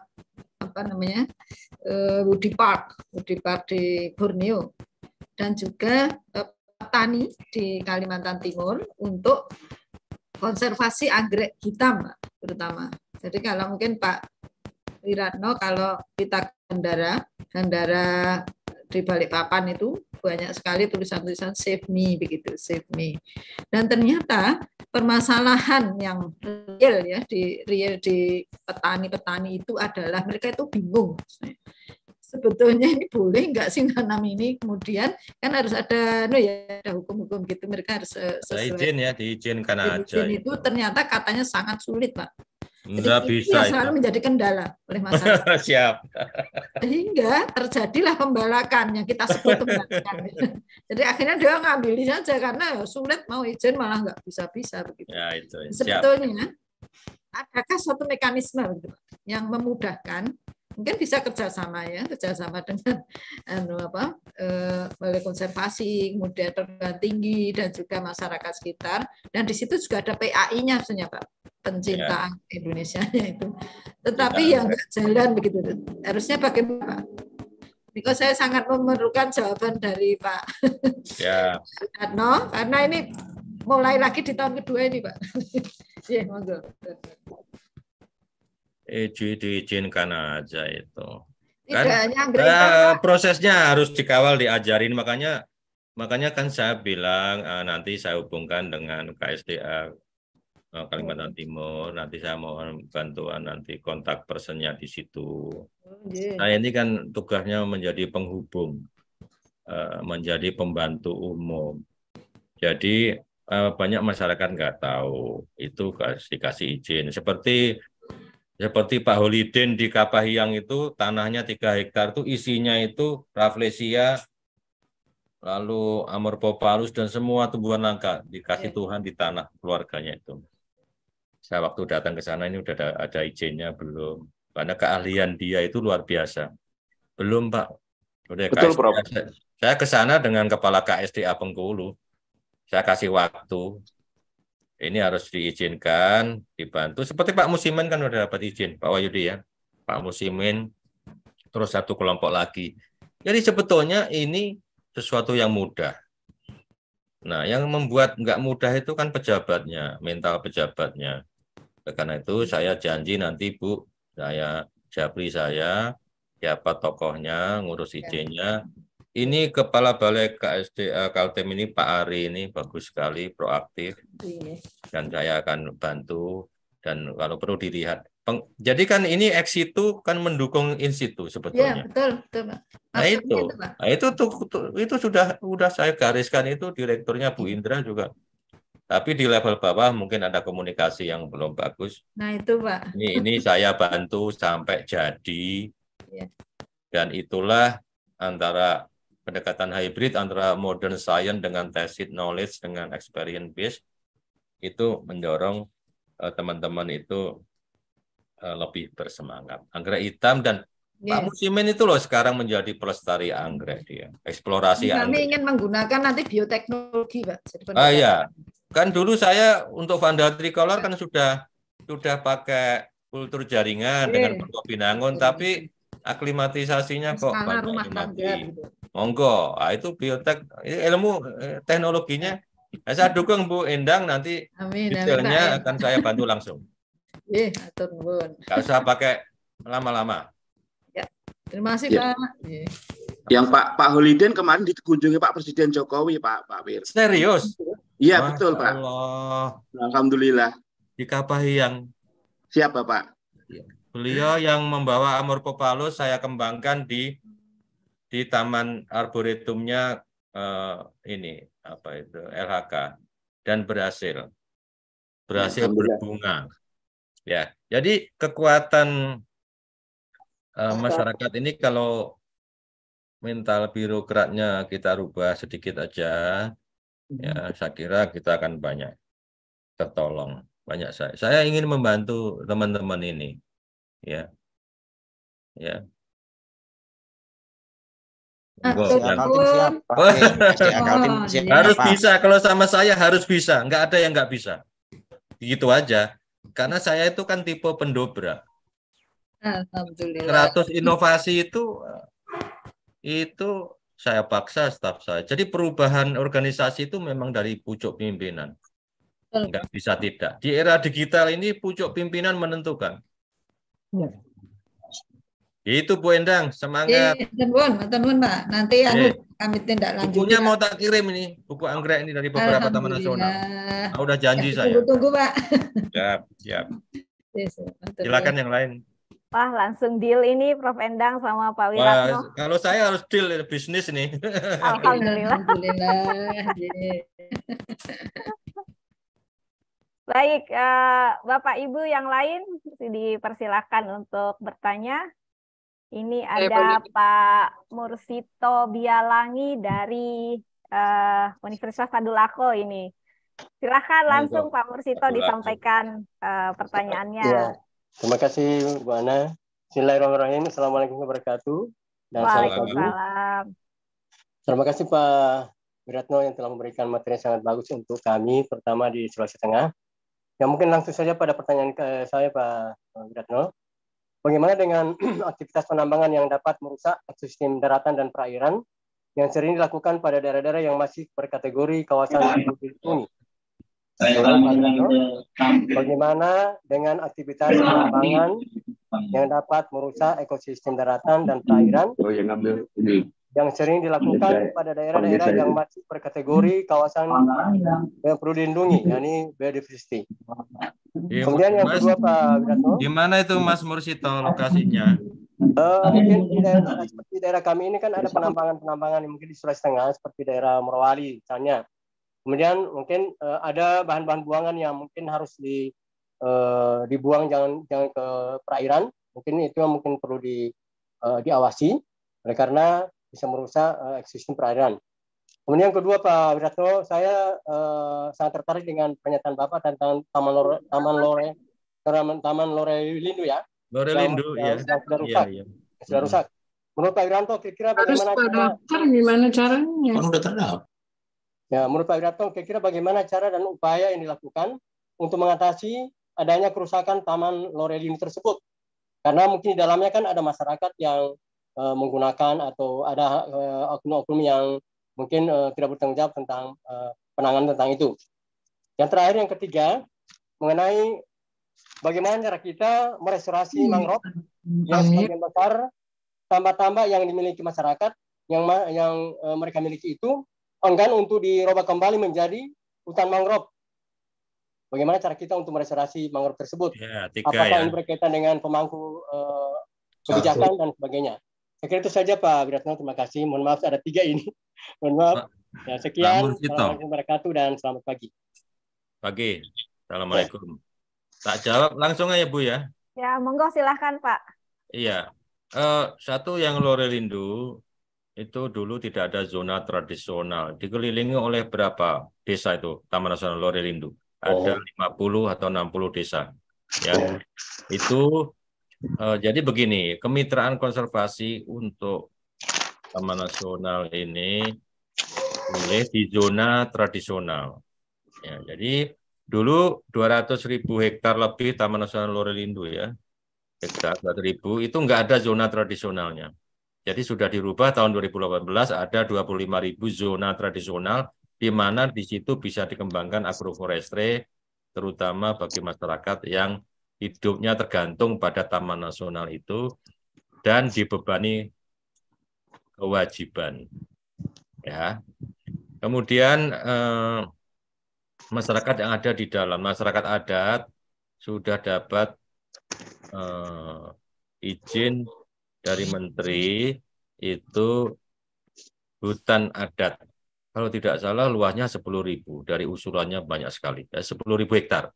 apa namanya uh, Woody Park, Woody Park di Borneo, dan juga petani di Kalimantan Timur untuk konservasi anggrek hitam terutama. Jadi kalau mungkin Pak Wiratno kalau kita Gandara, Gandara di balik papan itu banyak sekali tulisan-tulisan save me begitu, save me. Dan ternyata permasalahan yang real ya di real di petani-petani itu adalah mereka itu bingung. Sebetulnya ini boleh nggak sih nanam ini? Kemudian kan harus ada no ya ada hukum-hukum gitu mereka harus eh, sesuai. Ada izin ya diizinkan aja. Izin itu gitu. ternyata katanya sangat sulit pak Enggak Jadi, bisa. yang selalu menjadi kendala oleh masyarakat. Siap. Sehingga terjadilah pembalakan yang kita sebut pembalakan. Jadi akhirnya dia ngambil saja karena ya sulit mau izin malah nggak bisa-bisa begitu. Ya, itu. Sebetulnya Siap. adakah suatu mekanisme gitu, yang memudahkan mungkin bisa kerjasama ya kerjasama dengan anu apa balai eh, konservasi kemudian perguruan tinggi dan juga masyarakat sekitar dan di situ juga ada PAI-nya sebenarnya pak Iya. Pencinta ya. Indonesia itu. Iya. Tetapi ya. yang nggak jalan begitu. Harusnya bagaimana? Karena saya sangat memerlukan jawaban dari Pak ya. Adno karena ini mulai lagi di tahun kedua ini Pak. ya monggo. Eh, diizinkan aja itu. Tidak kan, Tidak, eh, nah, prosesnya harus dikawal diajarin makanya makanya kan saya bilang uh, nanti saya hubungkan dengan KSDA Eh, Kalimantan Timur. Nanti saya mohon bantuan nanti kontak personnya di situ. yeah. Oh, nah iya. ini kan tugasnya menjadi penghubung, eh, menjadi pembantu umum. Jadi eh, banyak masyarakat nggak tahu itu dikasih izin. Seperti seperti Pak Holiden di Kapahiang itu tanahnya tiga hektar itu isinya itu Rafflesia lalu Amorpopalus dan semua tumbuhan langka dikasih iya. Tuhan di tanah keluarganya itu saya waktu datang ke sana ini udah ada, ada izinnya belum karena keahlian dia itu luar biasa belum pak udah Betul, KSDA, Prof. saya, ke sana dengan kepala KSDA Bengkulu saya kasih waktu ini harus diizinkan dibantu seperti Pak Musimin kan udah dapat izin Pak Wahyudi ya Pak Musimin terus satu kelompok lagi jadi sebetulnya ini sesuatu yang mudah Nah, yang membuat nggak mudah itu kan pejabatnya, mental pejabatnya. Karena itu saya janji nanti Bu, saya Japri saya, siapa tokohnya, ngurus izinnya. Ini Kepala Balai KSDA eh, Kaltim ini Pak Ari ini bagus sekali, proaktif. Iya. Dan saya akan bantu dan kalau perlu dilihat. Peng, jadi kan ini eksitu kan mendukung situ iya, sebetulnya. Ya, betul, betul, Pak. Nah itu, itu, Pak. Nah, itu, tuh, itu sudah sudah saya gariskan itu direkturnya Bu Indra juga tapi di level bawah mungkin ada komunikasi yang belum bagus. Nah itu Pak. Ini, ini saya bantu sampai jadi. Ya. Dan itulah antara pendekatan hybrid antara modern science dengan tacit knowledge dengan experience based itu mendorong eh, teman-teman uh, itu uh, lebih bersemangat. Anggrek hitam dan yes. Iya. Pak Musimin itu loh sekarang menjadi pelestari anggrek dia, eksplorasi Kami anggrek. Kami ingin menggunakan nanti bioteknologi, Pak. Ah ya, Kan dulu saya untuk Vandal Tricolor kan sudah sudah pakai kultur jaringan Oke. Iya. dengan Pemkot Binangun, iya. tapi aklimatisasinya kok banyak rumah gitu. Monggo, nah, itu biotek ilmu eh, teknologinya. Nah, saya dukung Bu Endang nanti amin, detailnya amin, akan saya bantu langsung. Iya, atur nuwun. Enggak usah pakai lama-lama. Ya. Terima kasih, ya. Pak. Iya. Yang Pak Pak Holiden kemarin dikunjungi Pak Presiden Jokowi, Pak Pak Wir. Serius? Iya betul Pak. Allah. Alhamdulillah. Dikapahi yang siapa Pak? Iya. Beliau yang membawa Amor Popalo saya kembangkan di di taman arboretumnya eh, ini apa itu LHK dan berhasil berhasil berbunga. Ya, jadi kekuatan eh, masyarakat ini kalau mental birokratnya kita rubah sedikit aja, ya hmm. saya kira kita akan banyak tertolong banyak saya saya ingin membantu teman-teman ini ya ya oh, iya. harus bisa kalau sama saya harus bisa nggak ada yang nggak bisa gitu aja karena saya itu kan tipe pendobrak 100 inovasi itu itu saya paksa staf saya. Jadi perubahan organisasi itu memang dari pucuk pimpinan. Enggak bisa tidak. Di era digital ini pucuk pimpinan menentukan. Ya. Itu Bu Endang, semangat. Eh, Matur nuwun, Pak. Nanti eh. anu kami tindak lanjut. Bukunya mau tak kirim ini, buku anggrek ini dari beberapa taman nasional. sudah ah, janji saya. Tunggu, tunggu Pak. Siap, siap. Silakan yang lain. Wah, langsung deal ini Prof. Endang sama Pak Wiratno. Wah, kalau saya harus deal bisnis ini. Alhamdulillah. Baik, uh, Bapak Ibu yang lain dipersilakan untuk bertanya. Ini ada eh, Pak Mursito Bialangi dari uh, Universitas Tadulako ini. Silakan langsung Pak Mursito disampaikan uh, pertanyaannya. Iya. Terima kasih Bu Ana. Bismillahirrahmanirrahim. Assalamualaikum warahmatullahi wabarakatuh. Dan Waalaikumsalam. Terima kasih Pak Wiratno yang telah memberikan materi yang sangat bagus untuk kami, terutama di Sulawesi Tengah. Ya mungkin langsung saja pada pertanyaan ke saya Pak Wiratno. Bagaimana dengan aktivitas penambangan yang dapat merusak ekosistem daratan dan perairan yang sering dilakukan pada daerah-daerah yang masih berkategori kawasan ini? Bagaimana dengan aktivitas penambangan yang dapat merusak ekosistem daratan dan perairan oh, yang sering dilakukan pada daerah-daerah yang masih berkategori hmm. kawasan yang perlu dilindungi, yakni biodiversity. Kemudian yang kedua Pak Di Gimana itu Mas Mursito lokasinya? Uh, mungkin di daerah, seperti daerah kami ini kan ada penambangan-penambangan mungkin di Sulawesi Tengah seperti daerah Morowali misalnya. Kemudian mungkin uh, ada bahan-bahan buangan yang mungkin harus di uh, dibuang jangan jangan ke perairan. Mungkin itu yang mungkin perlu di uh, diawasi oleh karena bisa merusak uh, ekosistem perairan. Kemudian yang kedua Pak Wiratno, saya uh, sangat tertarik dengan pernyataan Bapak tentang Taman Lore Taman Lore Taman Lore Lindu ya. Lore Lindu ya. sudah iya, rusak. Ya, ya. Sudah hmm. rusak. Menurut Pak Wiranto kira-kira bagaimana Harus pada daftar gimana caranya? Kan sudah terdaftar. Ya, menurut Pak Wiratno, kira-kira bagaimana cara dan upaya yang dilakukan untuk mengatasi adanya kerusakan Taman Loreli ini tersebut? Karena mungkin di dalamnya kan ada masyarakat yang uh, menggunakan atau ada oknum eh, oknum-oknum yang mungkin uh, tidak bertanggung jawab tentang uh, penanganan tentang itu. Yang terakhir, yang ketiga, mengenai bagaimana cara kita merestorasi hmm. mangrove yang sebagian besar tambah-tambah yang dimiliki masyarakat yang yang uh, mereka miliki itu enggan untuk dirobah kembali menjadi hutan mangrove. Bagaimana cara kita untuk merestorasi mangrove tersebut? Ya, tiga, Apakah ya. ini berkaitan dengan pemangku eh, kebijakan Satu. dan sebagainya? Saya kira itu saja Pak Wiratno. Terima kasih. Mohon maaf ada tiga ini. Mohon maaf. Ya, sekian. Assalamualaikum warahmatullahi dan selamat pagi. Pagi. Assalamualaikum. Ya. Tak jawab langsung aja Bu ya. Ya, monggo silahkan Pak. Iya. Uh, satu yang Lindu itu dulu tidak ada zona tradisional. Dikelilingi oleh berapa desa itu Taman Nasional Lindu Ada oh. 50 atau 60 desa. Ya. Oh. Itu uh, jadi begini, kemitraan konservasi untuk Taman Nasional ini boleh di zona tradisional. Ya, jadi dulu 200 ribu hektar lebih Taman Nasional Lindu ya, hektar 200 ribu itu nggak ada zona tradisionalnya. Jadi sudah dirubah tahun 2018 ada 25.000 zona tradisional di mana di situ bisa dikembangkan agroforestry terutama bagi masyarakat yang hidupnya tergantung pada taman nasional itu dan dibebani kewajiban. Ya. Kemudian eh, masyarakat yang ada di dalam masyarakat adat sudah dapat eh, izin dari menteri itu hutan adat. Kalau tidak salah luasnya 10.000 dari usulannya banyak sekali. Ya, eh, 10.000 hektar.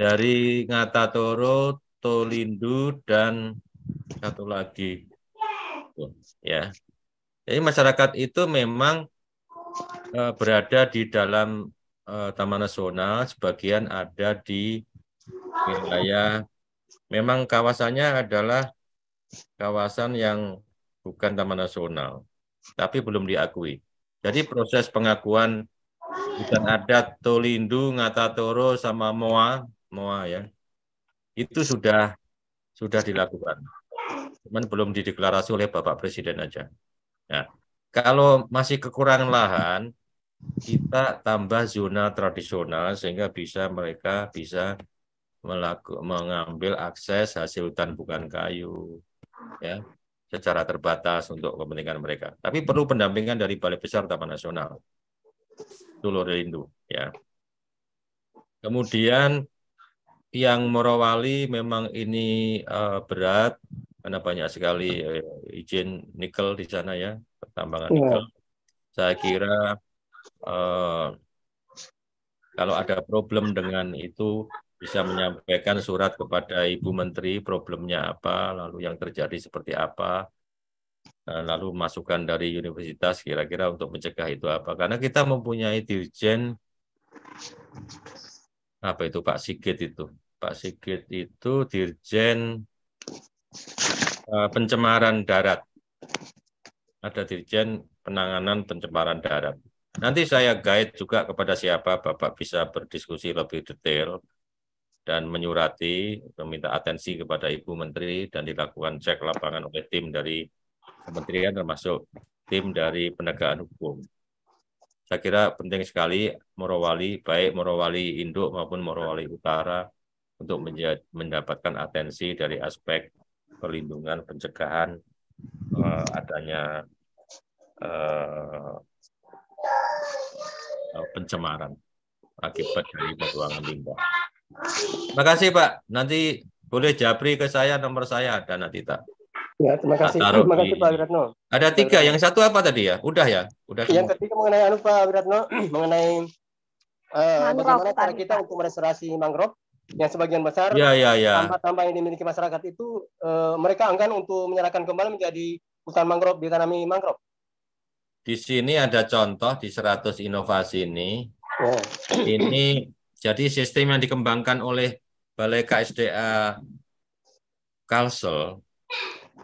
Dari Ngatatoro, Tolindu dan satu lagi ya. Jadi masyarakat itu memang uh, berada di dalam uh, taman nasional, sebagian ada di wilayah memang kawasannya adalah kawasan yang bukan taman nasional, tapi belum diakui. Jadi proses pengakuan hutan adat Tolindu, Ngatatoro, sama Moa, Moa ya, itu sudah sudah dilakukan. Cuman belum dideklarasi oleh Bapak Presiden aja. Nah, kalau masih kekurangan lahan, kita tambah zona tradisional sehingga bisa mereka bisa melaku, mengambil akses hasil hutan bukan kayu, ya secara terbatas untuk kepentingan mereka. Tapi perlu pendampingan dari Balai Besar Taman Nasional, Dulur Rindu. Ya. Kemudian yang Morowali memang ini uh, berat karena banyak sekali uh, izin nikel di sana ya pertambangan ya. nikel. Saya kira uh, kalau ada problem dengan itu bisa menyampaikan surat kepada Ibu Menteri problemnya apa, lalu yang terjadi seperti apa, eh, lalu masukan dari universitas kira-kira untuk mencegah itu apa. Karena kita mempunyai dirjen, apa itu Pak Sigit itu. Pak Sigit itu dirjen eh, pencemaran darat. Ada dirjen penanganan pencemaran darat. Nanti saya guide juga kepada siapa Bapak bisa berdiskusi lebih detail dan menyurati meminta atensi kepada Ibu Menteri dan dilakukan cek lapangan oleh tim dari kementerian termasuk tim dari penegakan hukum. Saya kira penting sekali Morowali, baik Morowali Induk maupun Morowali Utara, untuk mendapatkan atensi dari aspek perlindungan, pencegahan uh, adanya uh, pencemaran akibat dari pembuangan limbah. Terima kasih Pak. Nanti boleh japri ke saya nomor saya ada nanti tak. Ya, terima kasih. Taruh terima kasih Pak Wiratno. Ada tiga, yang satu apa tadi ya? Udah ya, udah. Yang semua. ketiga mengenai anu Pak Wiratno, mengenai uh, bagaimana cara kita untuk merestorasi mangrove yang sebagian besar ya, ya, ya. tambah-tambah yang dimiliki masyarakat itu uh, mereka enggan untuk menyerahkan kembali menjadi hutan mangrove, ditanami mangrove. Di sini ada contoh di 100 inovasi ini. Oh. Ini jadi sistem yang dikembangkan oleh Balai KSDA Kalsel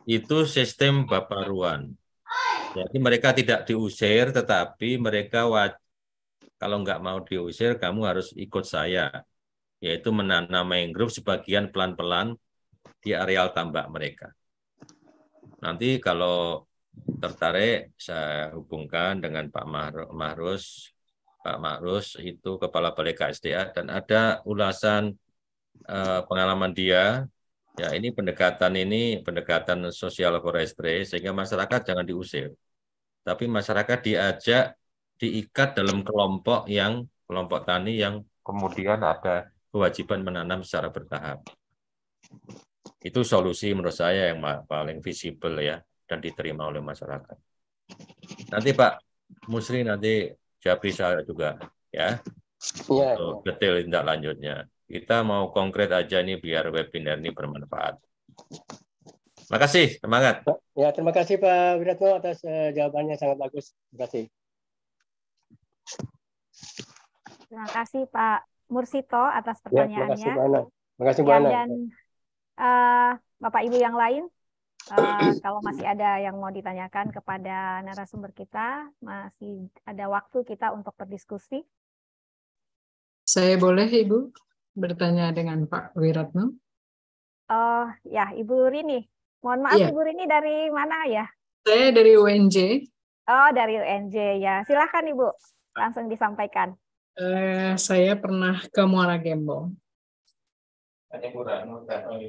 itu sistem baparuan. Jadi mereka tidak diusir, tetapi mereka kalau nggak mau diusir, kamu harus ikut saya, yaitu menanam mangrove sebagian pelan-pelan di areal tambak mereka. Nanti kalau tertarik, saya hubungkan dengan Pak Mahrus Pak Ma'rus itu Kepala Balai KSDA dan ada ulasan uh, pengalaman dia ya ini pendekatan ini pendekatan sosial forestry sehingga masyarakat jangan diusir tapi masyarakat diajak diikat dalam kelompok yang kelompok tani yang kemudian ada kewajiban menanam secara bertahap itu solusi menurut saya yang paling visible ya dan diterima oleh masyarakat. Nanti Pak Musri nanti saya juga ya. Yeah. Iya. detail tindak lanjutnya. Kita mau konkret aja nih biar webinar ini bermanfaat. Terima kasih, semangat. Ya, terima kasih Pak Wiratno atas uh, jawabannya sangat bagus. Terima kasih. Terima kasih Pak Mursito atas pertanyaannya. Ya, terima kasih banyak. Terima kasih banyak. Dan uh, Bapak Ibu yang lain Eh, kalau masih ada yang mau ditanyakan kepada narasumber kita, masih ada waktu kita untuk berdiskusi. Saya boleh, Ibu, bertanya dengan Pak Wiratno? Oh, ya, Ibu Rini. Mohon maaf, ya. Ibu Rini dari mana ya? Saya dari UNJ. Oh, dari UNJ ya. Silahkan, Ibu. Langsung disampaikan. Uh, saya pernah ke Muara Gembong.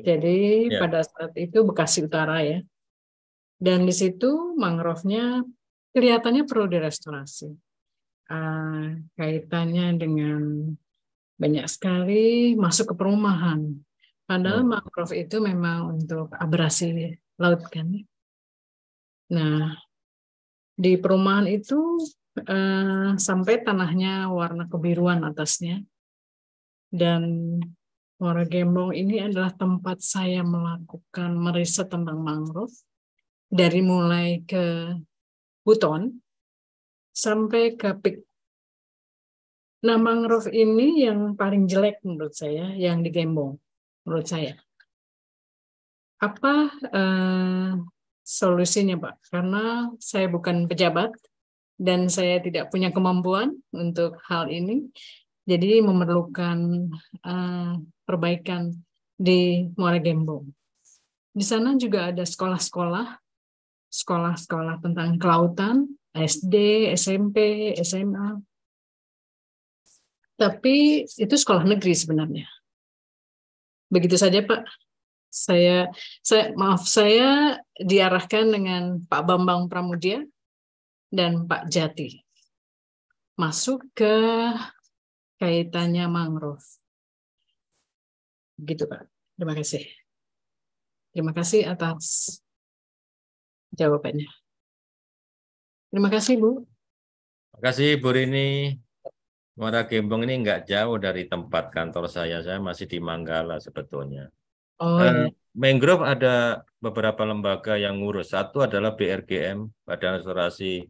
Jadi ya. pada saat itu Bekasi Utara ya. Dan di situ mangrove-nya kelihatannya perlu direstorasi. Uh, kaitannya dengan banyak sekali masuk ke perumahan. Padahal hmm. mangrove itu memang untuk abrasi laut kan. Nah, di perumahan itu uh, sampai tanahnya warna kebiruan atasnya. Dan Muara Gembong ini adalah tempat saya melakukan meriset tentang mangrove dari mulai ke buton sampai ke pik. Nah, mangrove ini yang paling jelek menurut saya, yang di Gembong menurut saya. Apa uh, solusinya, Pak? Karena saya bukan pejabat dan saya tidak punya kemampuan untuk hal ini. Jadi memerlukan uh, perbaikan di Muara Gembong. Di sana juga ada sekolah-sekolah, sekolah-sekolah tentang kelautan, SD, SMP, SMA. Tapi itu sekolah negeri sebenarnya. Begitu saja Pak. Saya, saya maaf saya diarahkan dengan Pak Bambang Pramudia dan Pak Jati masuk ke kaitannya mangrove. Begitu Pak. Terima kasih. Terima kasih atas jawabannya. Terima kasih Bu. Terima kasih Bu Rini. Muara Gembong ini nggak jauh dari tempat kantor saya. Saya masih di Manggala sebetulnya. Oh, eh, iya. Mangrove ada beberapa lembaga yang ngurus. Satu adalah BRGM, Badan Restorasi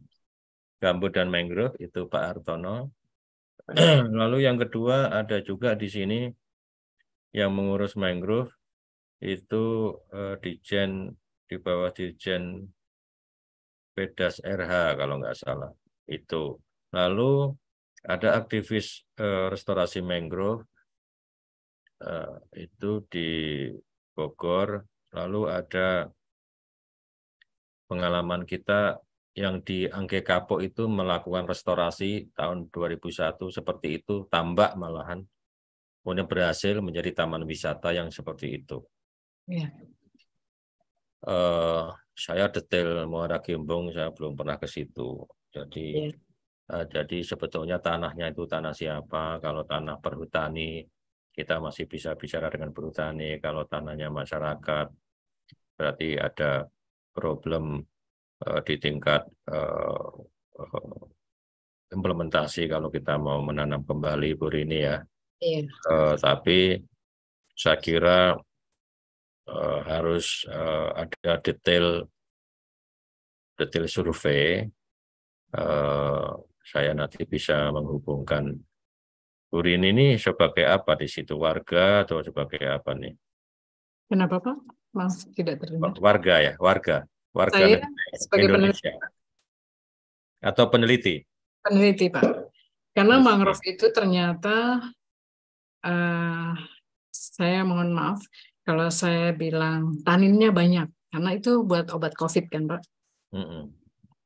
Gambut dan Mangrove, itu Pak Hartono. Lalu yang kedua ada juga di sini yang mengurus mangrove itu di eh, Dijen di bawah Dijen Pedas RH kalau nggak salah itu. Lalu ada aktivis uh, restorasi mangrove uh, itu di Bogor. Lalu ada pengalaman kita yang di Angke Kapok itu melakukan restorasi tahun 2001 seperti itu tambak malahan kemudian berhasil menjadi taman wisata yang seperti itu. Ya. Uh, saya detail Muara Gembong saya belum pernah ke situ. Jadi ya. uh, jadi sebetulnya tanahnya itu tanah siapa? Kalau tanah perhutani kita masih bisa bicara dengan perhutani. Kalau tanahnya masyarakat berarti ada problem uh, di tingkat uh, uh, implementasi kalau kita mau menanam kembali bu Rini ya Uh, tapi saya kira uh, harus uh, ada detail detail survei. Uh, saya nanti bisa menghubungkan urin ini sebagai apa di situ warga atau sebagai apa nih? Kenapa Pak? Mas tidak terima? Warga ya, warga, warga saya sebagai Indonesia. Peneliti. Atau peneliti. Peneliti Pak. Karena mangrove itu ternyata uh, saya mohon maaf kalau saya bilang taninnya banyak karena itu buat obat COVID kan Pak. Mm -hmm.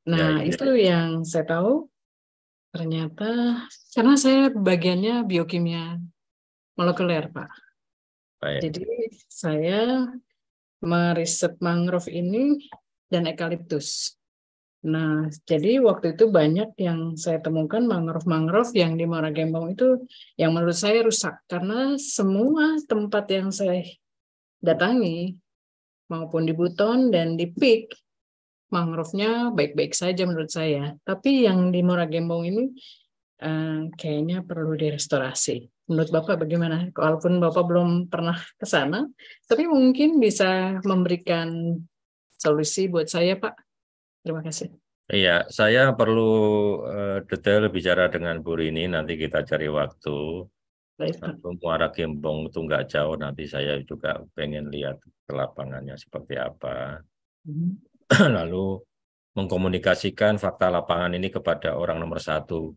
Nah ya, ya, ya. itu yang saya tahu ternyata karena saya bagiannya biokimia molekuler Pak. Baik. Jadi saya meriset mangrove ini dan ekaliptus. Nah, jadi waktu itu banyak yang saya temukan mangrove-mangrove yang di Muara itu yang menurut saya rusak karena semua tempat yang saya datangi maupun di Buton dan di Pik mangrove-nya baik-baik saja menurut saya. Tapi yang di Muara ini eh, kayaknya perlu direstorasi. Menurut Bapak bagaimana? Walaupun Bapak belum pernah ke sana, tapi mungkin bisa memberikan solusi buat saya, Pak Terima kasih. Iya, saya perlu eh, detail bicara dengan Bu Rini, nanti kita cari waktu. Baik, Pak. Muara Gembong itu nggak jauh, nanti saya juga pengen lihat ke lapangannya seperti apa. Mm -hmm. Lalu mengkomunikasikan fakta lapangan ini kepada orang nomor satu,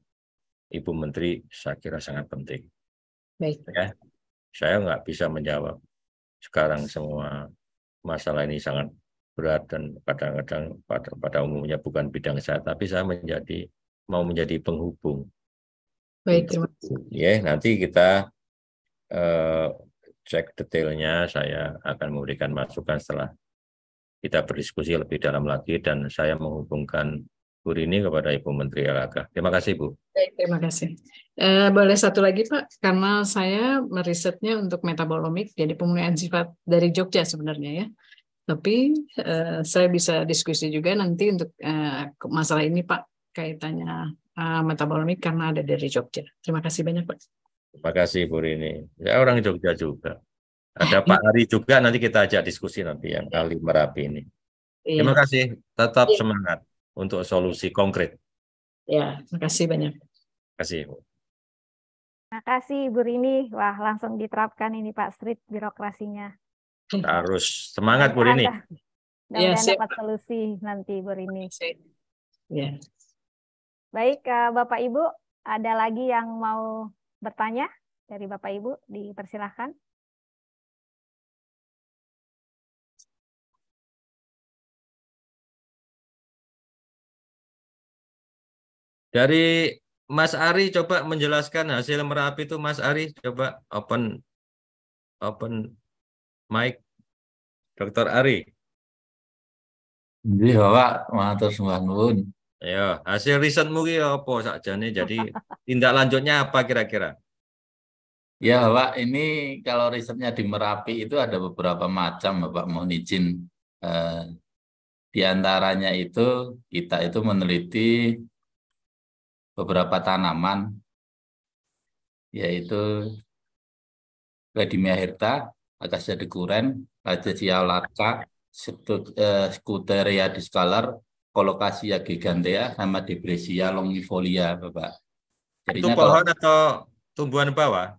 Ibu Menteri, saya kira sangat penting. Baik. Ya, saya nggak bisa menjawab sekarang semua masalah ini sangat berat dan kadang-kadang pada, pada umumnya bukan bidang saya, tapi saya menjadi mau menjadi penghubung. Baik, terima kasih. Ya, nanti kita uh, cek detailnya, saya akan memberikan masukan setelah kita berdiskusi lebih dalam lagi dan saya menghubungkan Bu Rini kepada Ibu Menteri LHK. Terima kasih Bu. Baik, terima kasih. Eh, boleh satu lagi Pak, karena saya merisetnya untuk metabolomik, jadi pemulihan sifat dari Jogja sebenarnya ya. Tapi uh, saya bisa diskusi juga nanti untuk uh, masalah ini Pak kaitannya uh, eh, metabolomik karena ada dari Jogja. Terima kasih banyak Pak. Terima kasih Bu Rini. Ya orang Jogja juga. Ada ya, Pak ya. Ari juga nanti kita ajak diskusi nanti yang kali Merapi ini. Iya. Terima kasih. Tetap iya. semangat untuk solusi konkret. Ya, terima kasih banyak. Terima kasih. Bu. Terima kasih Bu Rini. Wah, langsung diterapkan ini Pak Street birokrasinya harus semangat Bu Rini. Ya, dapat solusi nanti Bu Rini. Ya. Baik, eh, Bapak Ibu, ada lagi yang mau bertanya dari Bapak Ibu? Dipersilahkan. Dari Mas Ari coba menjelaskan hasil merapi itu Mas Ari coba open open Mike, Dr. Ari. Jadi Pak. Matur suwun nuwun. Ya, hasil risetmu ki apa saja nih. Jadi tindak lanjutnya apa kira-kira? Ya, Pak, ini kalau risetnya di Merapi itu ada beberapa macam, Bapak mohon izin. Eh, di antaranya itu kita itu meneliti beberapa tanaman yaitu Redimia herta Acacia decuren, Acacia eh, Skuteria Scuteria discalar, kolokasia gigantea, sama Depresia longifolia, Bapak. Jadinya Itu pohon kalau, atau tumbuhan bawah?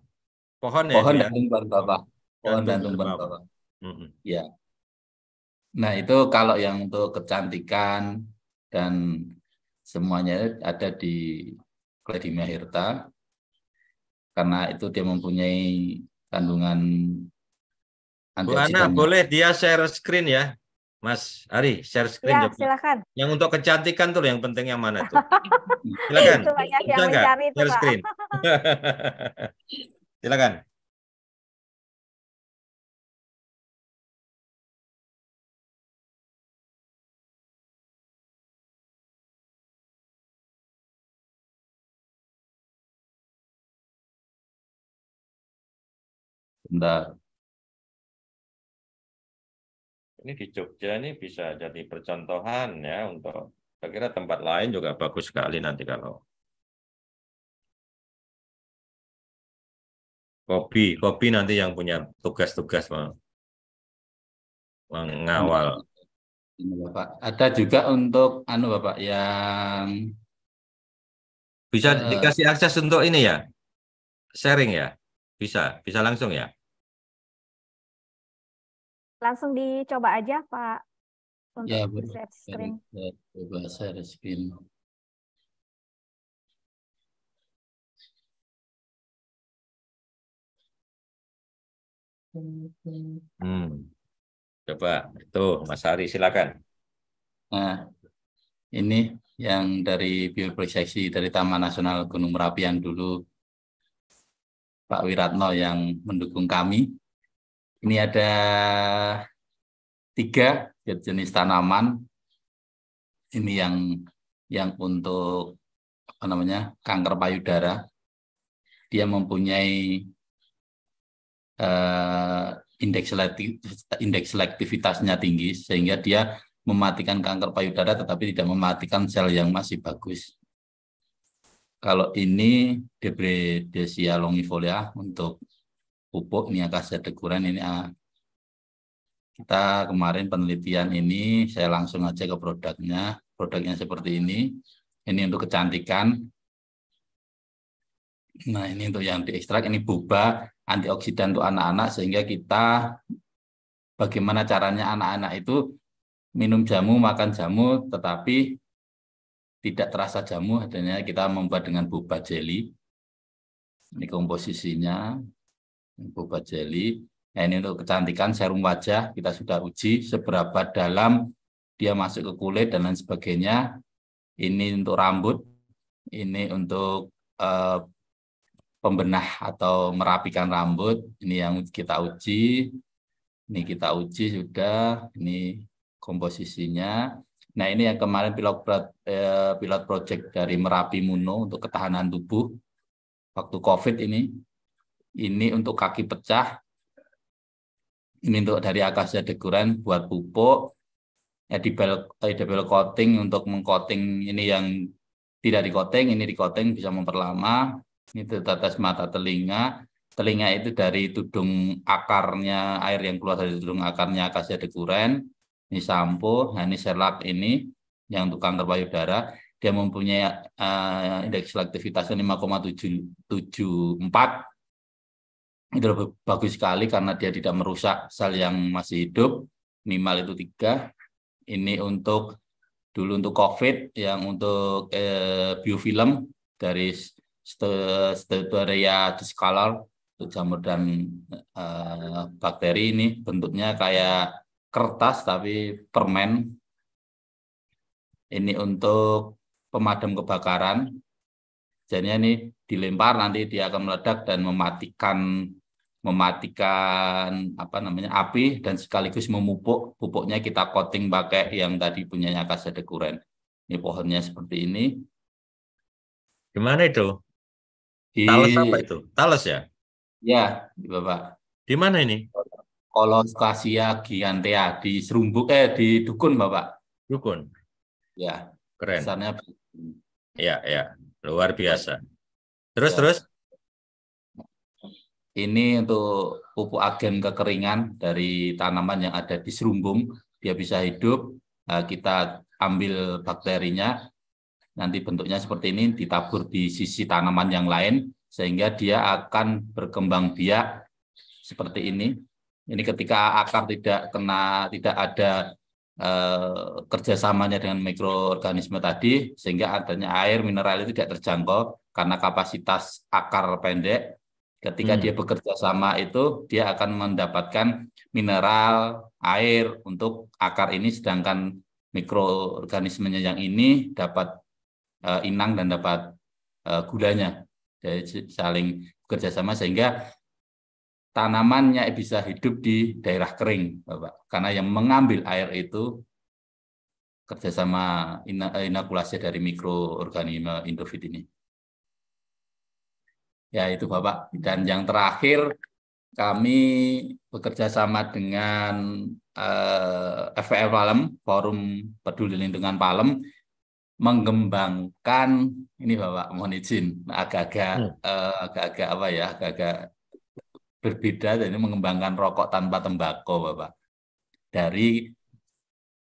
Pohon ya? Pohon ya? dan tumbuhan bawah. Pohon dan tumbuhan bawah. Mm -hmm. Ya. Nah, itu kalau yang untuk kecantikan dan semuanya ada di Kledimia Hirta karena itu dia mempunyai kandungan Bu Ana boleh dia share screen ya, Mas Ari, share screen. Ya, silakan. Yang untuk kecantikan tuh yang penting yang mana tuh? silakan. Itu banyak yang mencari itu, share screen. silakan. Bentar. Ini di Jogja ini bisa jadi percontohan ya untuk saya kira tempat lain juga bagus sekali nanti kalau kopi kopi nanti yang punya tugas-tugas mengawal Bapak. Ada juga untuk anu Bapak yang bisa eh, dikasih akses untuk ini ya. Sharing ya. Bisa, bisa langsung ya. Langsung dicoba aja Pak ya, untuk ya, share screen. Coba share screen. Hmm. Coba itu Mas Ari silakan. Nah, ini yang dari bioproyeksi dari Taman Nasional Gunung Merapi yang dulu Pak Wiratno yang mendukung kami. Ini ada tiga jenis tanaman. Ini yang yang untuk apa namanya kanker payudara. Dia mempunyai uh, indeks selektif, indeks selektivitasnya tinggi sehingga dia mematikan kanker payudara tetapi tidak mematikan sel yang masih bagus. Kalau ini Debredesia longifolia untuk pupuk ini ya, saya teguran ini ah, kita kemarin penelitian ini saya langsung aja ke produknya produknya seperti ini ini untuk kecantikan nah ini untuk yang diekstrak ini boba antioksidan untuk anak-anak sehingga kita bagaimana caranya anak-anak itu minum jamu makan jamu tetapi tidak terasa jamu adanya kita membuat dengan boba jelly ini komposisinya boba jelly. Nah, ini untuk kecantikan serum wajah kita sudah uji seberapa dalam dia masuk ke kulit dan lain sebagainya. Ini untuk rambut, ini untuk uh, pembenah atau merapikan rambut. Ini yang kita uji. Ini kita uji sudah. Ini komposisinya. Nah, ini yang kemarin pilot eh, pilot project dari Merapi Muno untuk ketahanan tubuh waktu COVID ini ini untuk kaki pecah, ini untuk dari akasia deguran buat pupuk, edible, edible coating untuk mengcoating ini yang tidak di ini di bisa memperlama, ini tetes mata telinga, telinga itu dari tudung akarnya, air yang keluar dari tudung akarnya akasia deguran, ini sampo, nah ini serlak ini, yang untuk kanker payudara, dia mempunyai uh, indeks selektivitasnya 5,774 itu lebih bagus sekali karena dia tidak merusak sel yang masih hidup minimal itu tiga ini untuk dulu untuk covid yang untuk eh, biofilm dari Stevia discolor untuk jamur dan eh, bakteri ini bentuknya kayak kertas tapi permen ini untuk pemadam kebakaran jadinya ini dilempar nanti dia akan meledak dan mematikan mematikan apa namanya api dan sekaligus memupuk pupuknya kita coating pakai yang tadi punyanya kaset dekuren ini pohonnya seperti ini gimana itu di... talas apa itu talas ya ya bapak di mana ini kolokasia giantea di serumbuk eh di dukun bapak dukun ya keren besarnya ya ya luar biasa terus ya. terus ini untuk pupuk agen kekeringan dari tanaman yang ada di serumbung, dia bisa hidup, eh, kita ambil bakterinya, nanti bentuknya seperti ini, ditabur di sisi tanaman yang lain, sehingga dia akan berkembang biak seperti ini. Ini ketika akar tidak kena, tidak ada eh, kerjasamanya dengan mikroorganisme tadi, sehingga adanya air mineral itu tidak terjangkau karena kapasitas akar pendek, Ketika hmm. dia bekerja sama itu dia akan mendapatkan mineral, air untuk akar ini sedangkan mikroorganismenya yang ini dapat uh, inang dan dapat uh, gulanya. Jadi saling bekerja sama sehingga tanamannya bisa hidup di daerah kering, Bapak. Karena yang mengambil air itu kerjasama inakulasi dari mikroorganisme indofit ini. Ya itu Bapak. Dan yang terakhir kami bekerja sama dengan eh, FPL Palem, Forum Peduli Lindungan Palem, mengembangkan ini Bapak mohon izin agak-agak hmm. eh, agak-agak apa ya agak-agak berbeda jadi mengembangkan rokok tanpa tembakau Bapak dari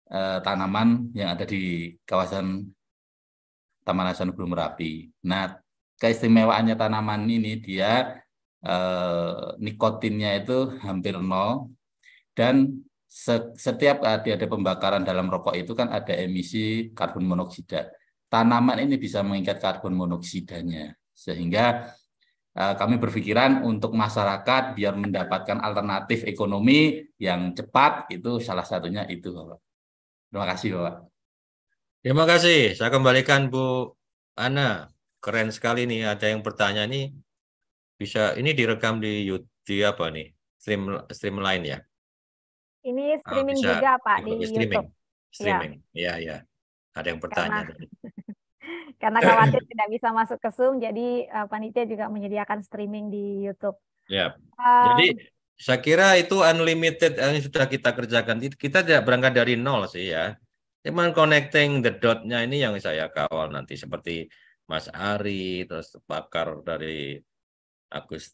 eh, tanaman yang ada di kawasan Taman Nasional Gunung Merapi. Nah, keistimewaannya tanaman ini dia eh, nikotinnya itu hampir nol dan setiap ada ada pembakaran dalam rokok itu kan ada emisi karbon monoksida. Tanaman ini bisa mengikat karbon monoksidanya sehingga eh, kami berpikiran untuk masyarakat biar mendapatkan alternatif ekonomi yang cepat itu salah satunya itu Bapak. Terima kasih Bapak. Terima kasih. Saya kembalikan Bu Ana keren sekali nih. Ada yang bertanya nih bisa ini direkam di YouTube apa nih? Stream stream lain ya? Ini ah, streaming bisa, juga Pak di streaming. YouTube. Streaming. Ya. ya ya. Ada yang bertanya. Karena, karena khawatir tidak bisa masuk ke Zoom, jadi uh, panitia juga menyediakan streaming di YouTube. Ya. Um, jadi saya kira itu unlimited yang eh, sudah kita kerjakan. Kita tidak berangkat dari nol sih ya. Cuman connecting the dotnya ini yang saya kawal nanti seperti Mas Ari, terus pakar dari Agus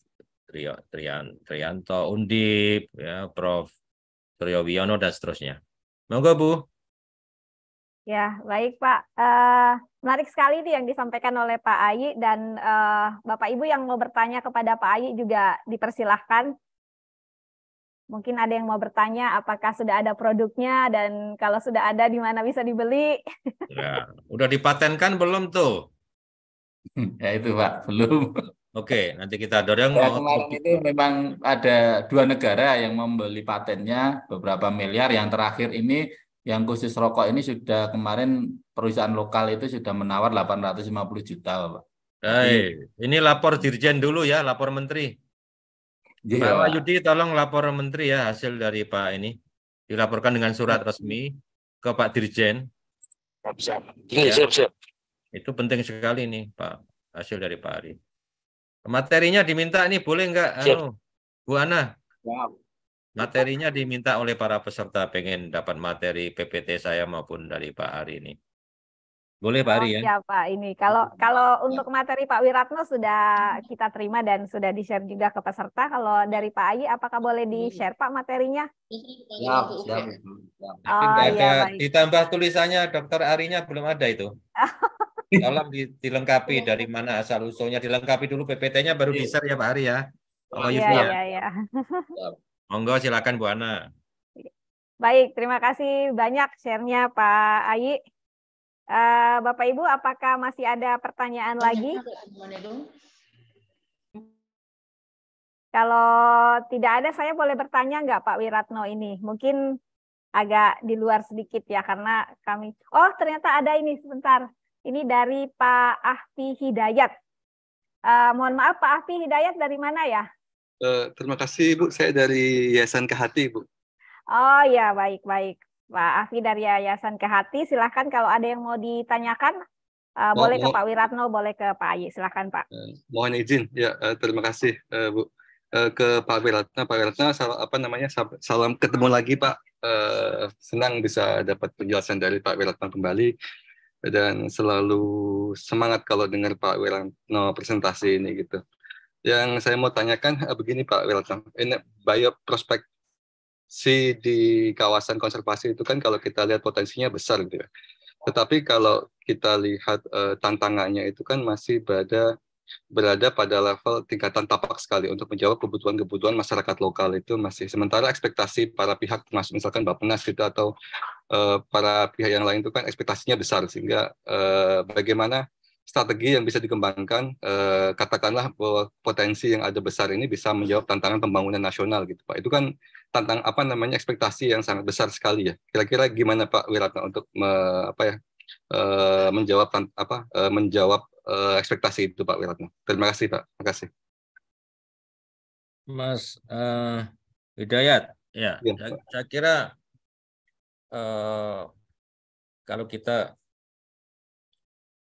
Trianto, Undip, ya, Prof. Suryo Wiono, dan seterusnya. Monggo, Bu. Ya, baik Pak. Uh, menarik sekali nih yang disampaikan oleh Pak Ayi dan uh, Bapak Ibu yang mau bertanya kepada Pak Ayi juga dipersilahkan. Mungkin ada yang mau bertanya apakah sudah ada produknya dan kalau sudah ada di mana bisa dibeli. Ya, udah dipatenkan belum tuh? ya itu Pak, belum. Oke, nanti kita dorong. Ya, kemarin itu memang ada dua negara yang membeli patennya beberapa miliar. Yang terakhir ini, yang khusus rokok ini sudah kemarin perusahaan lokal itu sudah menawar 850 juta, Pak. Hey, ini lapor dirjen dulu ya, lapor menteri. Yeah. Pak Yudi tolong lapor menteri ya hasil dari Pak ini. Dilaporkan dengan surat iya. resmi ke Pak Dirjen. Siap, siap. Ya. siap, siap. Itu penting sekali nih Pak hasil dari Pak Ari. Materinya diminta nih boleh nggak? Anu, Bu Ana. Materinya diminta oleh para peserta pengen dapat materi PPT saya maupun dari Pak Ari ini. Boleh Pak Ari oh, ya? Ya Pak ini kalau kalau untuk materi Pak Wiratno sudah kita terima dan sudah di share juga ke peserta. Kalau dari Pak Ayi apakah boleh di share Pak materinya? Ya, siap. Ya. Oh, ya, ada ditambah tulisannya Dokter Arinya belum ada itu. dalam dilengkapi iya. dari mana asal usulnya dilengkapi dulu PPT-nya baru di iya. share ya Pak Ari ya. Oh iya, gitu ya. iya iya iya. Monggo silakan Bu Ana. Baik, terima kasih banyak share-nya Pak Ayi. Uh, Bapak Ibu, apakah masih ada pertanyaan lagi? Kalau tidak ada, saya boleh bertanya nggak Pak Wiratno ini? Mungkin agak di luar sedikit ya karena kami. Oh ternyata ada ini sebentar. Ini dari Pak Ahfi Hidayat. Uh, mohon maaf Pak Ahfi Hidayat dari mana ya? Uh, terima kasih Bu, saya dari Yayasan Kehati Bu. Oh ya, baik-baik. Pak Ahfi dari Yayasan Kehati, silahkan kalau ada yang mau ditanyakan, uh, eh, mau, boleh mau. ke Pak Wiratno, boleh ke Pak Ayi, silahkan Pak. Uh, mohon izin, ya uh, terima kasih uh, Bu. Uh, ke Pak Wiratno. Pak Wiratno sal apa namanya, salam ketemu lagi Pak. Uh, senang bisa dapat penjelasan dari Pak Wiratno kembali dan selalu semangat kalau dengar Pak Wiranto presentasi ini gitu. Yang saya mau tanyakan eh, begini Pak Wiranto, ini bio prospek si di kawasan konservasi itu kan kalau kita lihat potensinya besar gitu ya. Tetapi kalau kita lihat eh, tantangannya itu kan masih pada berada pada level tingkatan tapak sekali untuk menjawab kebutuhan-kebutuhan masyarakat lokal itu masih. Sementara ekspektasi para pihak termasuk misalkan Bappenas gitu atau uh, para pihak yang lain itu kan ekspektasinya besar sehingga uh, bagaimana strategi yang bisa dikembangkan uh, katakanlah bahwa potensi yang ada besar ini bisa menjawab tantangan pembangunan nasional gitu Pak. Itu kan tantang apa namanya ekspektasi yang sangat besar sekali ya. Kira-kira gimana Pak Wiratna untuk me, apa ya menjawab apa menjawab uh, ekspektasi itu Pak Wiratno. Terima kasih Pak. Terima kasih. Mas uh, Hidayat, ya, ya saya, kira uh, kalau kita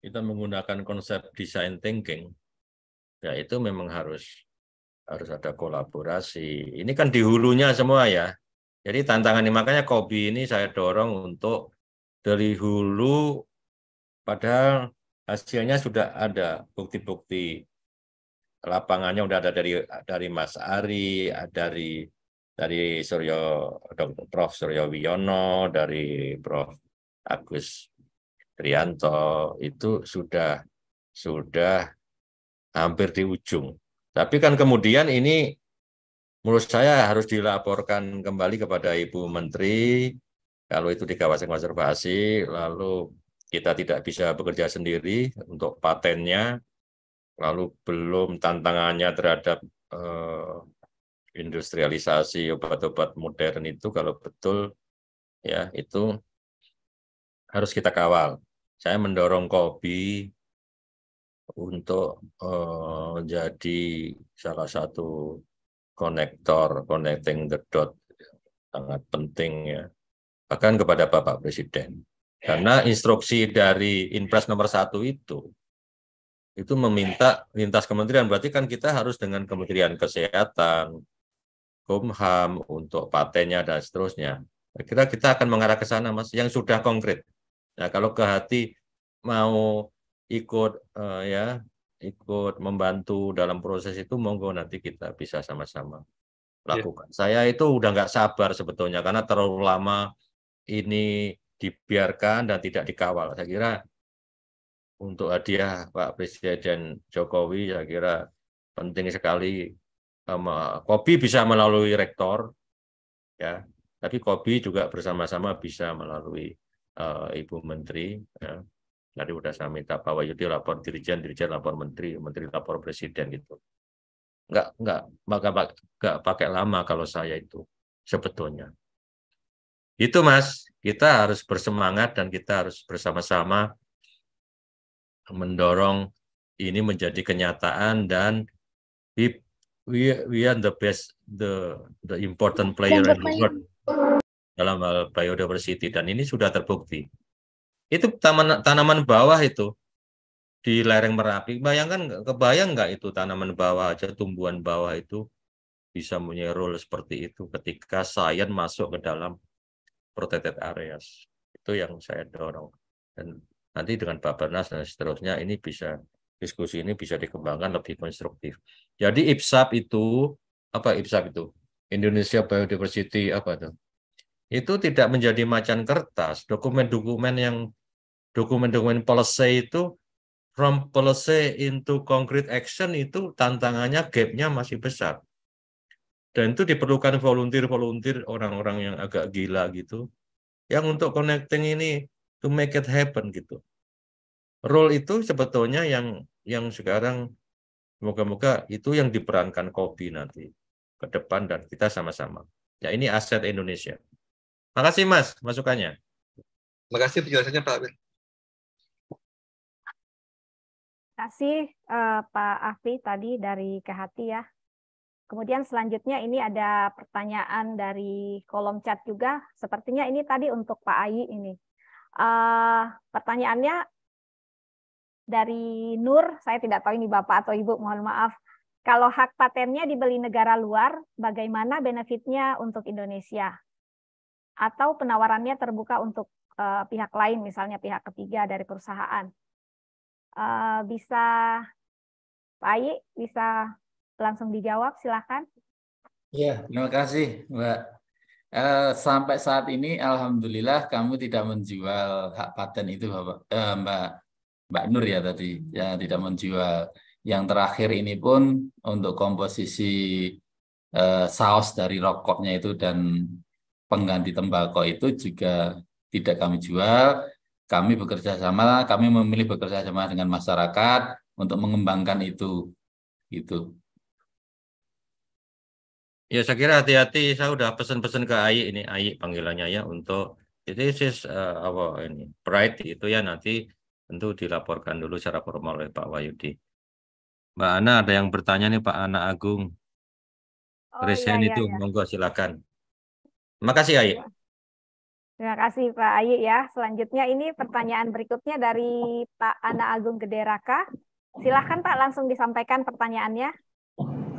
kita menggunakan konsep design thinking, ya itu memang harus harus ada kolaborasi. Ini kan di hulunya semua ya. Jadi tantangan ini makanya Kobi ini saya dorong untuk dari hulu padahal hasilnya sudah ada bukti-bukti lapangannya sudah ada dari dari Mas Ari, dari dari Suryo Dr. Prof Suryo Wiono, dari Prof Agus Trianto itu sudah sudah hampir di ujung. Tapi kan kemudian ini menurut saya harus dilaporkan kembali kepada Ibu Menteri kalau itu di kawasan konservasi lalu kita tidak bisa bekerja sendiri untuk patennya, lalu belum tantangannya terhadap eh, industrialisasi obat-obat modern itu kalau betul ya itu harus kita kawal. Saya mendorong kopi untuk eh, menjadi salah satu konektor, connecting the dot sangat penting ya. Bahkan kepada Bapak Presiden karena instruksi dari Inpres nomor satu itu itu meminta lintas kementerian. Berarti kan kita harus dengan Kementerian Kesehatan, Kumham untuk patennya dan seterusnya. Kira kita akan mengarah ke sana, Mas, yang sudah konkret. Nah, kalau ke hati mau ikut uh, ya, ikut membantu dalam proses itu monggo nanti kita bisa sama-sama ya. lakukan. Yeah. Saya itu udah nggak sabar sebetulnya karena terlalu lama ini dibiarkan dan tidak dikawal. Saya kira untuk hadiah Pak Presiden Jokowi, saya kira penting sekali. Kopi bisa melalui rektor, ya, tapi kopi juga bersama-sama bisa melalui uh, Ibu Menteri. Ya. Tadi sudah saya minta Pak Wahyudi lapor dirjen, dirjen lapor menteri, menteri lapor presiden gitu. Enggak, enggak, maka enggak pakai lama kalau saya itu sebetulnya. Itu Mas, kita harus bersemangat dan kita harus bersama-sama mendorong ini menjadi kenyataan dan we we are the best the the important player in the world dalam hal biodiversity dan ini sudah terbukti. Itu taman, tanaman bawah itu di lereng Merapi. Bayangkan kebayang nggak itu tanaman bawah aja tumbuhan bawah itu bisa punya role seperti itu ketika sains masuk ke dalam protected areas. Itu yang saya dorong. Dan nanti dengan pak Bernas dan seterusnya ini bisa diskusi ini bisa dikembangkan lebih konstruktif. Jadi IPSAP itu apa IPSAP itu? Indonesia Biodiversity apa itu Itu tidak menjadi macan kertas. Dokumen-dokumen yang dokumen-dokumen policy itu from policy into concrete action itu tantangannya gapnya masih besar dan itu diperlukan volunteer-volunteer orang-orang yang agak gila gitu yang untuk connecting ini to make it happen gitu. Role itu sebetulnya yang yang sekarang moga-moga itu yang diperankan kopi nanti ke depan dan kita sama-sama. Ya ini aset Indonesia. Makasih Mas masukannya. Makasih penjelasannya Pak Abel. Terima kasih uh, Pak Afi tadi dari Kehati ya Kemudian selanjutnya ini ada pertanyaan dari kolom chat juga. Sepertinya ini tadi untuk Pak Ayi ini. Uh, pertanyaannya dari Nur, saya tidak tahu ini Bapak atau Ibu, mohon maaf. Kalau hak patennya dibeli negara luar, bagaimana benefitnya untuk Indonesia? Atau penawarannya terbuka untuk uh, pihak lain, misalnya pihak ketiga dari perusahaan? Uh, bisa, Pak Ayi, bisa langsung dijawab silahkan. Ya, terima kasih Mbak. Uh, sampai saat ini alhamdulillah kamu tidak menjual hak paten itu Bapak, uh, Mbak Mbak Nur ya tadi ya tidak menjual yang terakhir ini pun untuk komposisi uh, saus dari rokoknya itu dan pengganti tembakau itu juga tidak kami jual kami bekerja sama kami memilih bekerja sama dengan masyarakat untuk mengembangkan itu itu Ya saya kira hati-hati. Saya sudah pesan-pesan ke Ayi ini Ayi panggilannya ya untuk jadi ya, sis uh, eh, apa ini pride itu ya nanti tentu dilaporkan dulu secara formal oleh Pak Wahyudi. Mbak Ana ada yang bertanya nih Pak Ana Agung. Oh, Resen iya, iya, itu iya. monggo silakan. Terima kasih Ayi. Iya. Terima kasih Pak Ayi ya. Selanjutnya ini pertanyaan berikutnya dari Pak Ana Agung Gederaka. Silakan Pak langsung disampaikan pertanyaannya.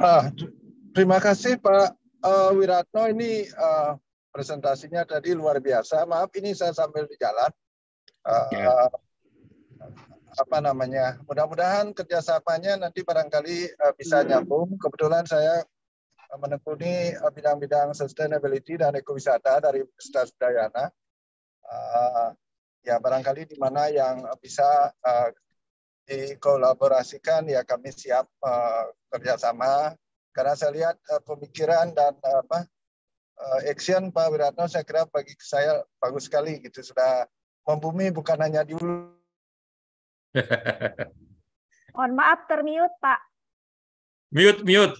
Ah, Terima kasih Pak uh, Wiratno ini uh, presentasinya tadi luar biasa. Maaf ini saya sambil di jalan. Uh, uh, Apa namanya? Mudah-mudahan kerjasamanya nanti barangkali uh, bisa nyambung. Kebetulan saya menekuni bidang-bidang sustainability dan ekowisata dari Universitas Dayana. Uh, ya barangkali di mana yang bisa uh, dikolaborasikan ya kami siap uh, kerjasama karena saya lihat uh, pemikiran dan uh, apa uh, action Pak Wiratno saya kira bagi saya bagus sekali gitu sudah membumi bukan hanya di dulu. Mohon maaf termute Pak. Mute mute.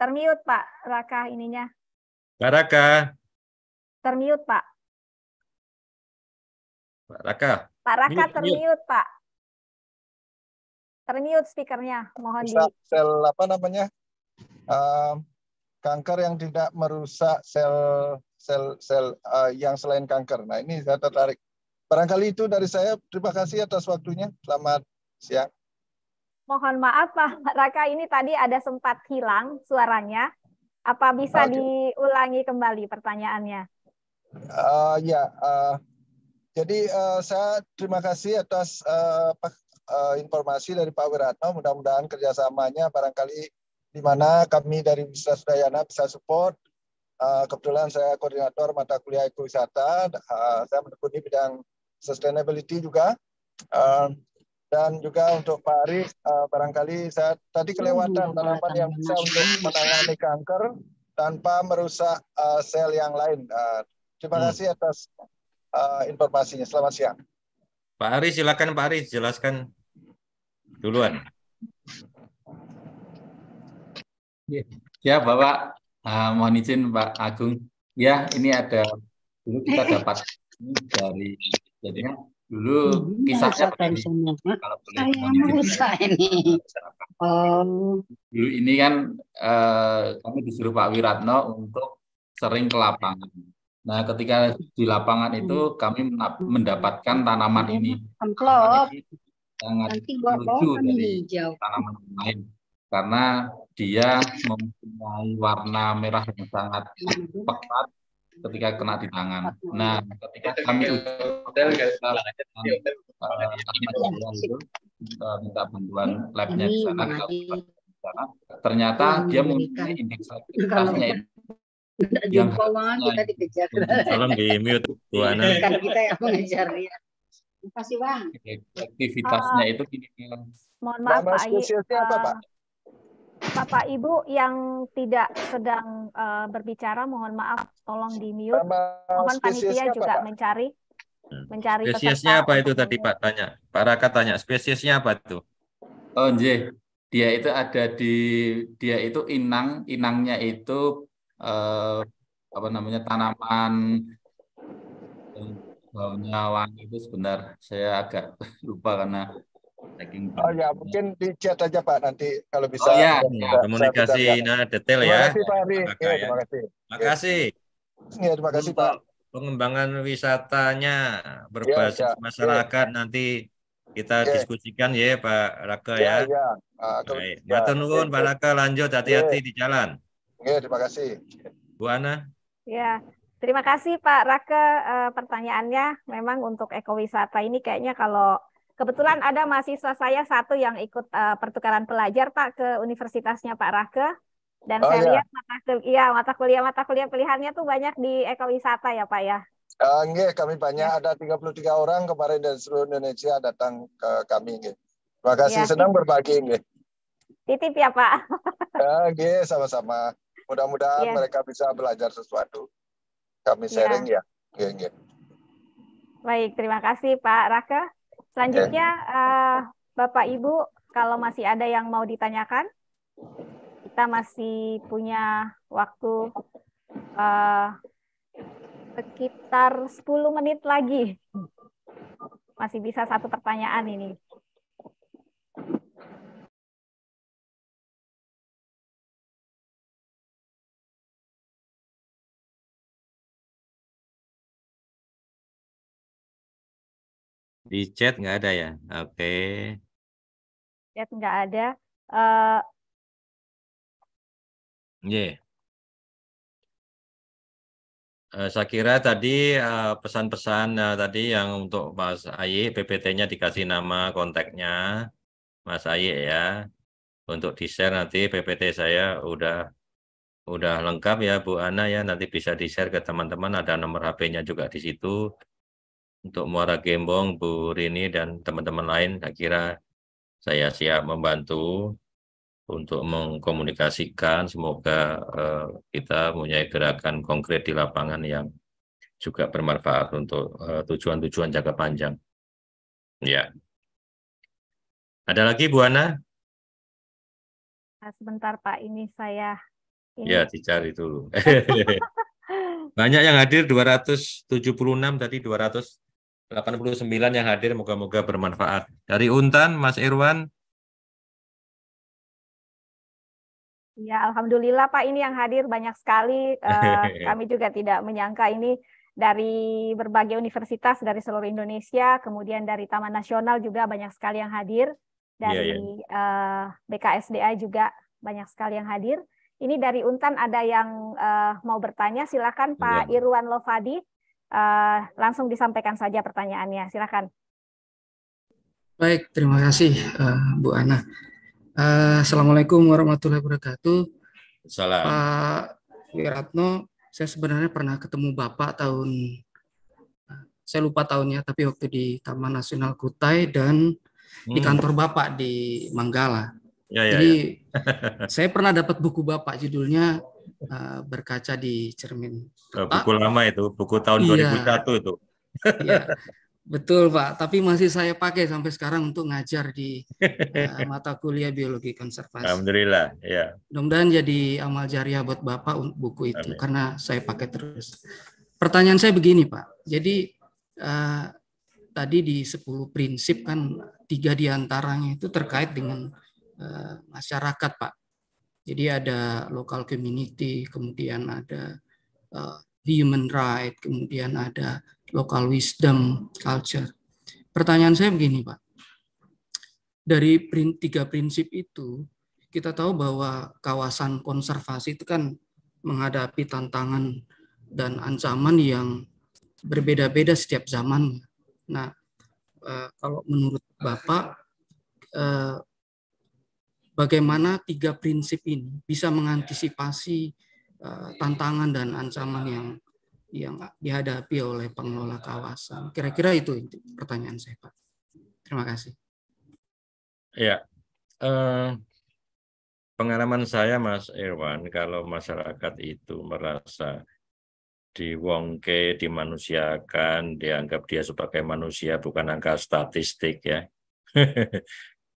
Termute Pak Raka ininya. Pak Raka. Termute Pak. Pak Raka. Pak Raka mute, Pak. Termute speakernya, mohon Bisa, di. Sel apa namanya? kanker yang tidak merusak sel sel sel uh, yang selain kanker. Nah, ini saya tertarik. Barangkali itu dari saya. Terima kasih atas waktunya. Selamat siang. Mohon maaf Pak Raka, ini tadi ada sempat hilang suaranya. Apa bisa Oke. diulangi kembali pertanyaannya? Uh, ya, uh, jadi uh, saya terima kasih atas uh, uh, informasi dari Pak Wiratno. Mudah-mudahan kerjasamanya barangkali di mana kami dari Universitas Sudayana bisa support. Ah, kebetulan saya koordinator mata kuliah ekowisata, ah, saya menekuni bidang sustainability juga. Ah, dan juga untuk Pak Ari, barangkali saya tadi kelewatan tanaman yang bisa untuk menangani kanker tanpa merusak sel yang lain. terima hmm. kasih atas informasinya. Selamat siang. Pak Ari, silakan Pak Ari, jelaskan duluan. Ya, Bapak. Uh, mohon izin Pak Agung. Ya, ini ada dulu kita eh, eh. dapat dari jadinya dulu kisahnya kalau boleh mohon Ini. Dulu ini kan uh, kami disuruh Pak Wiratno untuk sering ke lapangan. Nah, ketika di lapangan itu hmm. kami mendapatkan tanaman ini. Tanaman ini sangat lucu dari tanaman lain karena dia mempunyai warna merah yang sangat pekat ketika kena di tangan. Nah, ketika kami udah minta bantuan labnya di sana, ternyata dia mempunyai indeks aktivitasnya ya. yang kita dikejar. Salam di mute, Bu iya, Ana. kita yang mengejarnya. Terima kasih, Bang. Aktivitasnya ah. itu gini. Mohon maaf, Pak. Spesialnya apa, eh, Pak? Bapak Ibu yang tidak sedang uh, berbicara mohon maaf tolong di mute. Mohon panitia juga apa, mencari mencari spesiesnya apa itu tadi Pak tanya? Pak Raka tanya spesiesnya apa itu? Oh, nje. Dia itu ada di dia itu inang, inangnya itu eh, apa namanya tanaman eh, baunya wangi itu sebentar saya agak lupa karena Daging oh ya, mungkin di chat aja Pak nanti kalau oh, bisa. Oh ya, ya komunikasi nah detail ya. Iya, ya. Terima kasih Pak Ya, iya, terima kasih. Terima kasih. terima kasih Pak. Pengembangan wisatanya iya, berbasis ya, ya. masyarakat ya. nanti kita ya. diskusikan ya Pak Raka ya. Ya, ya. Uh, Baik. Ya. Pak Raka lanjut hati-hati ya. di jalan. Ya, terima kasih. Bu Ana. Ya, Terima kasih Pak Raka eh, pertanyaannya. Memang untuk ekowisata ini kayaknya kalau Kebetulan ada mahasiswa saya satu yang ikut uh, pertukaran pelajar Pak ke universitasnya Pak Rake dan oh, saya ya. lihat mata kuliah, iya, mata kuliah mata kuliah pilihannya tuh banyak di ekowisata ya Pak ya. Uh, eh, enggak, kami banyak ya. ada 33 orang kemarin dari seluruh Indonesia datang ke kami nggih. Terima ya, kasih ya. senang berbagi ini. Titip ya Pak. uh, sama-sama. Mudah-mudahan ya. mereka bisa belajar sesuatu. Kami ya. sharing ya. ya. Nggih, nggih. Baik, terima kasih Pak Raka. Selanjutnya, uh, Bapak Ibu, kalau masih ada yang mau ditanyakan, kita masih punya waktu uh, sekitar 10 menit lagi. Masih bisa satu pertanyaan ini. Di chat nggak ada ya? Oke. Okay. Chat nggak ada. Uh... Eh, yeah. Iya. saya kira tadi eh, pesan-pesan eh, tadi yang untuk Mas Ayi, PPT-nya dikasih nama kontaknya Mas Ayi ya. Untuk di-share nanti PPT saya udah udah lengkap ya Bu Ana ya nanti bisa di-share ke teman-teman ada nomor HP-nya juga di situ untuk Muara Gembong, Bu Rini, dan teman-teman lain, saya kira saya siap membantu untuk mengkomunikasikan. Semoga eh, kita punya gerakan konkret di lapangan yang juga bermanfaat untuk eh, tujuan-tujuan eh, jangka panjang. Ya. Ada lagi, Bu Ana? Nah, sebentar, Pak. Ini saya... Ini... Ya, dicari dulu. Banyak yang hadir 276 tadi 200 89 yang hadir moga-moga bermanfaat. Dari Untan, Mas Irwan. Ya, alhamdulillah Pak ini yang hadir banyak sekali. Eh, kami juga tidak menyangka ini dari berbagai universitas dari seluruh Indonesia, kemudian dari Taman Nasional juga banyak sekali yang hadir, iya, dari yeah, iya. yeah. BKSDA juga banyak sekali yang hadir. Ini dari Untan ada yang eh, mau bertanya, silakan iya, Pak yeah. Irwan Lovadi. Uh, langsung disampaikan saja pertanyaannya, silakan. Baik, terima kasih uh, Bu Ana. Uh, Assalamualaikum warahmatullahi wabarakatuh. Salam. Pak Wiratno, saya sebenarnya pernah ketemu Bapak tahun, saya lupa tahunnya, tapi waktu di Taman Nasional Kutai dan hmm. di kantor Bapak di Manggala. Ya, ya, Jadi ya. saya pernah dapat buku bapak judulnya uh, berkaca di cermin. Oh, buku lama itu, buku tahun iya. 2001 itu. Iya. Betul Pak, tapi masih saya pakai sampai sekarang untuk ngajar di uh, mata kuliah biologi konservasi. Alhamdulillah, ya. Mudah-mudahan jadi amal jariah buat Bapak untuk buku itu Amin. karena saya pakai terus. Pertanyaan saya begini Pak, jadi uh, tadi di 10 prinsip kan tiga diantaranya itu terkait dengan Eh, masyarakat Pak. Jadi ada local community, kemudian ada eh, human right, kemudian ada local wisdom, culture. Pertanyaan saya begini Pak, dari tiga prinsip itu kita tahu bahwa kawasan konservasi itu kan menghadapi tantangan dan ancaman yang berbeda-beda setiap zaman. Nah, eh, kalau menurut Bapak, bagaimana tiga prinsip ini bisa mengantisipasi eh, tantangan dan ancaman yang yang dihadapi oleh pengelola kawasan. Kira-kira itu, pertanyaan saya, Pak. Terima kasih. Ya, eh, pengalaman saya, Mas Irwan, kalau masyarakat itu merasa diwongke, dimanusiakan, dianggap dia sebagai manusia, bukan angka statistik ya.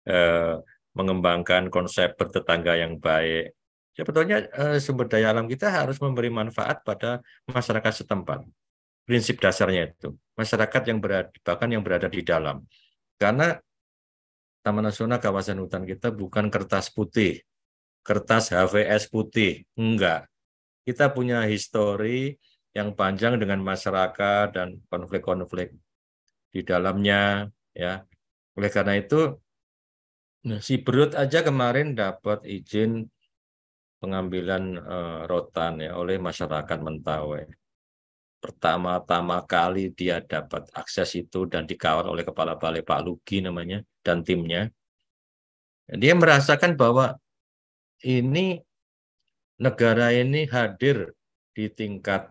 Eh, mengembangkan konsep bertetangga yang baik. Sebetulnya eh, sumber daya alam kita harus memberi manfaat pada masyarakat setempat. Prinsip dasarnya itu masyarakat yang berada bahkan yang berada di dalam. Karena Taman Nasional kawasan hutan kita bukan kertas putih, kertas HVS putih, enggak. Kita punya histori yang panjang dengan masyarakat dan konflik-konflik di dalamnya ya. Oleh karena itu Nah, si Berut aja kemarin dapat izin pengambilan eh, rotan ya oleh masyarakat Mentawai. Pertama-tama kali dia dapat akses itu dan dikawal oleh kepala balai Pak Lugi namanya dan timnya. Dia merasakan bahwa ini negara ini hadir di tingkat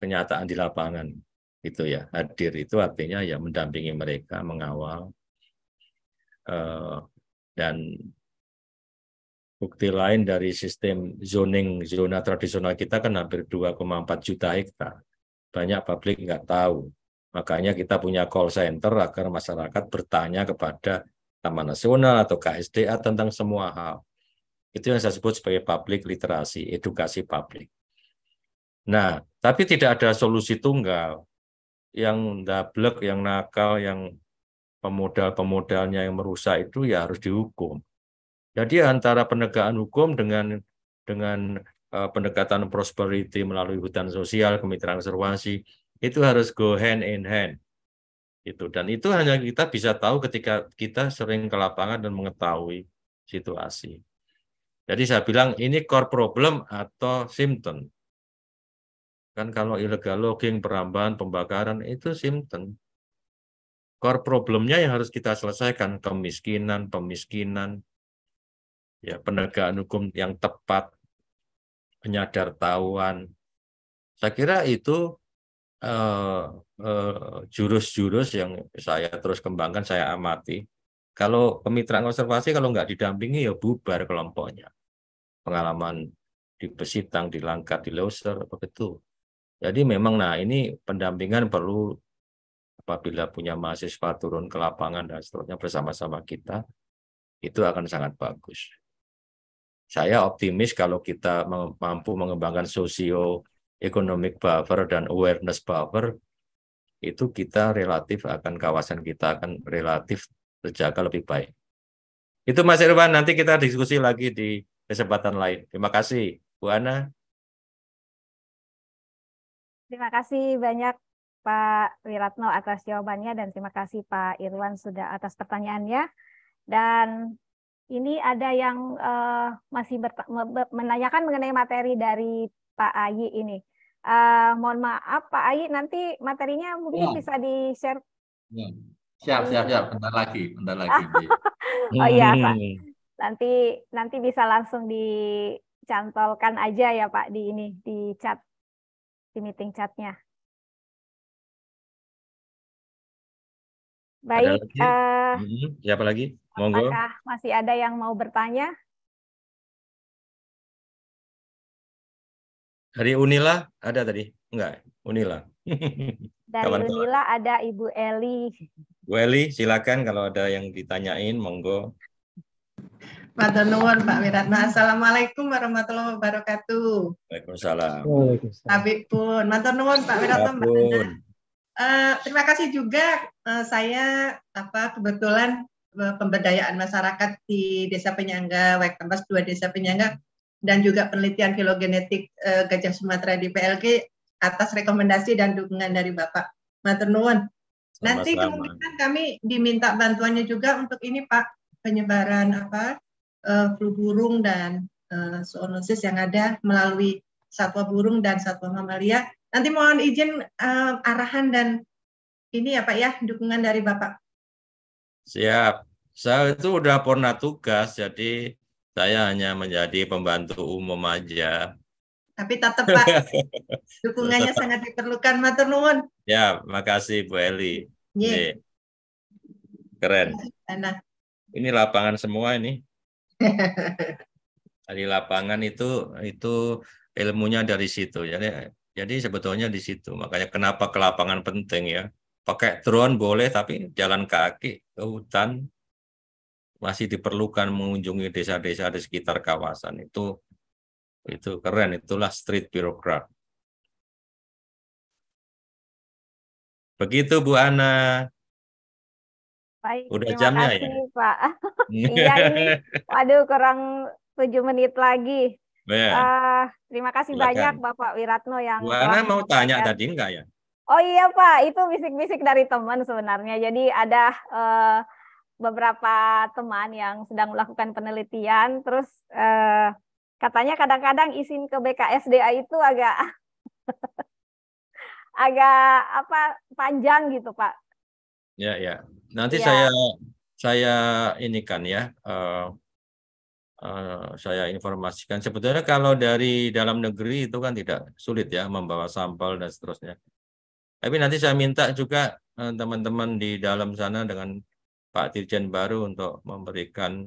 kenyataan di lapangan itu ya hadir itu artinya ya mendampingi mereka mengawal Eh, dan bukti lain dari sistem zoning zona tradisional kita kan hampir 2,4 juta hektar. Banyak publik nggak tahu. Makanya kita punya call center agar masyarakat bertanya kepada Taman Nasional atau KSDA tentang semua hal. Itu yang saya sebut sebagai publik literasi, edukasi publik. Nah, tapi tidak ada solusi tunggal. Yang dablek, yang nakal, yang pemodal-pemodalnya yang merusak itu ya harus dihukum. Jadi antara penegakan hukum dengan dengan uh, pendekatan prosperity melalui hutan sosial, kemitraan konservasi itu harus go hand in hand. Itu dan itu hanya kita bisa tahu ketika kita sering ke lapangan dan mengetahui situasi. Jadi saya bilang ini core problem atau symptom. Kan kalau illegal logging, perambahan, pembakaran itu symptom core problemnya yang harus kita selesaikan kemiskinan, pemiskinan, ya penegakan hukum yang tepat, tahuan Saya kira itu eh, eh, jurus-jurus uh, uh, yang saya terus kembangkan, saya amati. Kalau kemitraan konservasi kalau nggak didampingi ya bubar kelompoknya. Pengalaman di Besitang di Langkat, di Leuser, begitu. Jadi memang nah ini pendampingan perlu apabila punya mahasiswa turun ke lapangan dan seterusnya bersama-sama kita, itu akan sangat bagus. Saya optimis kalau kita mampu mengembangkan socio economic buffer dan awareness buffer, itu kita relatif akan kawasan kita akan relatif terjaga lebih baik. Itu Mas Irwan, nanti kita diskusi lagi di kesempatan lain. Terima kasih, Bu Ana. Terima kasih banyak Pak Wiratno atas jawabannya dan terima kasih Pak Irwan sudah atas pertanyaannya. Dan ini ada yang uh, masih menanyakan mengenai materi dari Pak Ayi ini. Uh, mohon maaf Pak Ayi, nanti materinya mungkin ya. bisa di-share. Ya. Siap, siap, siap. Bentar lagi, bentar lagi. oh iya Pak. Nanti nanti bisa langsung dicantolkan aja ya Pak di ini di chat di meeting chatnya. Baik. Ada lagi? Uh, Siapa lagi? Monggo. Apakah masih ada yang mau bertanya? Dari Unila ada tadi? Enggak, Unila. Dari Kawan -kawan. Unila ada Ibu Eli. Bu Eli, silakan kalau ada yang ditanyain, monggo. Matur nuwun Pak Wiratno. Assalamualaikum warahmatullahi wabarakatuh. Waalaikumsalam. Waalaikumsalam. Tapi pun, matur nuwun Pak Wiratna. Eh, terima kasih juga uh, saya apa kebetulan uh, pemberdayaan masyarakat di Desa Penyangga, Wekampas dua Desa Penyangga dan juga penelitian filogenetik uh, gajah Sumatera di PLG atas rekomendasi dan dukungan dari Bapak Maternuan. Nanti kemudian kami diminta bantuannya juga untuk ini Pak penyebaran apa uh, flu burung dan uh, zoonosis yang ada melalui satwa burung dan satwa mamalia Nanti mohon izin uh, arahan dan ini ya Pak ya, dukungan dari Bapak. Siap. Saya itu udah pernah tugas, jadi saya hanya menjadi pembantu umum aja. Tapi tetap Pak, dukungannya tetap. sangat diperlukan. Matur nuwun. Ya, makasih Bu Eli. Yeah. Keren. Anak. Ini lapangan semua ini. dari lapangan itu itu ilmunya dari situ. Jadi jadi sebetulnya di situ. Makanya kenapa ke lapangan penting ya. Pakai drone boleh tapi jalan kaki ke hutan masih diperlukan mengunjungi desa-desa di sekitar kawasan itu itu keren itulah street birokrat. Begitu Bu Ana. Baik, Udah jamnya ya? kasih, ya? Pak. iya ini, waduh kurang tujuh menit lagi. Uh, terima kasih Silakan. banyak Bapak Wiratno yang. Karena mau tanya tadi enggak ya? Oh iya Pak, itu bisik-bisik dari teman sebenarnya. Jadi ada uh, beberapa teman yang sedang melakukan penelitian, terus uh, katanya kadang-kadang izin ke BKSDA itu agak agak apa panjang gitu Pak. Ya ya, nanti ya. saya saya ini kan ya uh, Eh, saya informasikan. Sebetulnya kalau dari dalam negeri itu kan tidak sulit ya membawa sampel dan seterusnya. Tapi nanti saya minta juga eh, teman-teman di dalam sana dengan Pak Dirjen baru untuk memberikan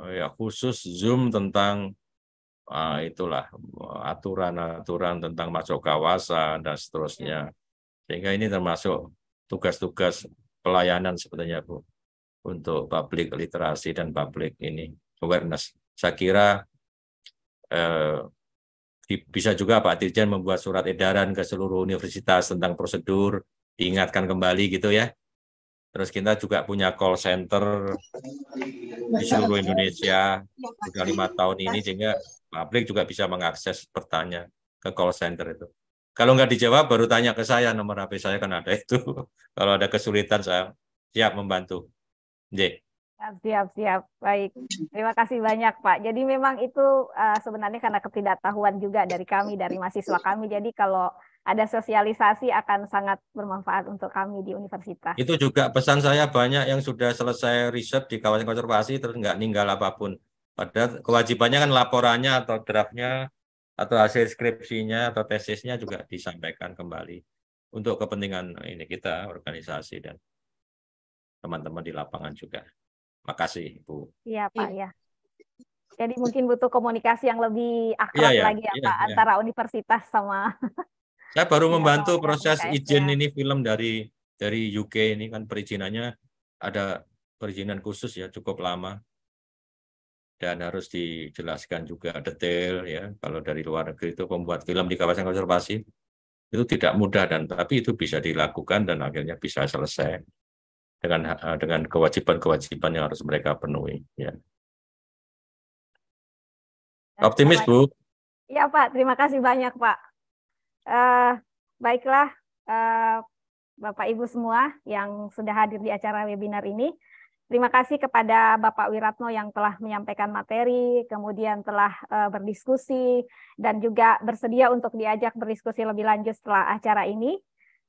eh, ya khusus zoom tentang uh, itulah aturan-aturan tentang masuk kawasan dan seterusnya. Ya. Sehingga ini termasuk tugas-tugas pelayanan sebetulnya, Bu untuk publik literasi dan publik ini awareness. Saya kira eh, bisa juga Pak Dirjen membuat surat edaran ke seluruh universitas tentang prosedur, diingatkan kembali gitu ya. Terus kita juga punya call center di seluruh Indonesia iya, sudah lima tahun ini sehingga publik juga bisa mengakses pertanyaan ke call center itu. Kalau nggak dijawab baru tanya ke saya nomor HP saya kan ada itu. Kalau ada kesulitan saya siap membantu. J. Siap, siap, siap. Baik. Terima kasih banyak, Pak. Jadi memang itu uh, sebenarnya karena ketidaktahuan juga dari kami, dari mahasiswa kami. Jadi kalau ada sosialisasi akan sangat bermanfaat untuk kami di universitas. Itu juga pesan saya banyak yang sudah selesai riset di kawasan konservasi terus nggak ninggal apapun. Padahal kewajibannya kan laporannya atau draftnya atau hasil skripsinya atau tesisnya juga disampaikan kembali untuk kepentingan ini kita organisasi dan teman-teman di lapangan juga. Makasih Bu. Iya Pak ya. Jadi mungkin butuh komunikasi yang lebih akrab ya, ya, lagi ya, ya Pak ya. antara universitas sama. Saya baru iya, membantu proses izin ini film dari dari UK ini kan perizinannya ada perizinan khusus ya cukup lama dan harus dijelaskan juga detail ya kalau dari luar negeri itu pembuat film di kawasan konservasi itu tidak mudah dan tapi itu bisa dilakukan dan akhirnya bisa selesai dengan eh, dengan kewajiban-kewajiban yang harus mereka penuhi. Ya. Optimis Bu? Iya Pak, terima kasih banyak Pak. Uh, baiklah uh, Bapak Ibu semua yang sudah hadir di acara webinar ini. Terima kasih kepada Bapak Wiratno yang telah menyampaikan materi, kemudian telah uh, berdiskusi, dan juga bersedia untuk diajak berdiskusi lebih lanjut setelah acara ini.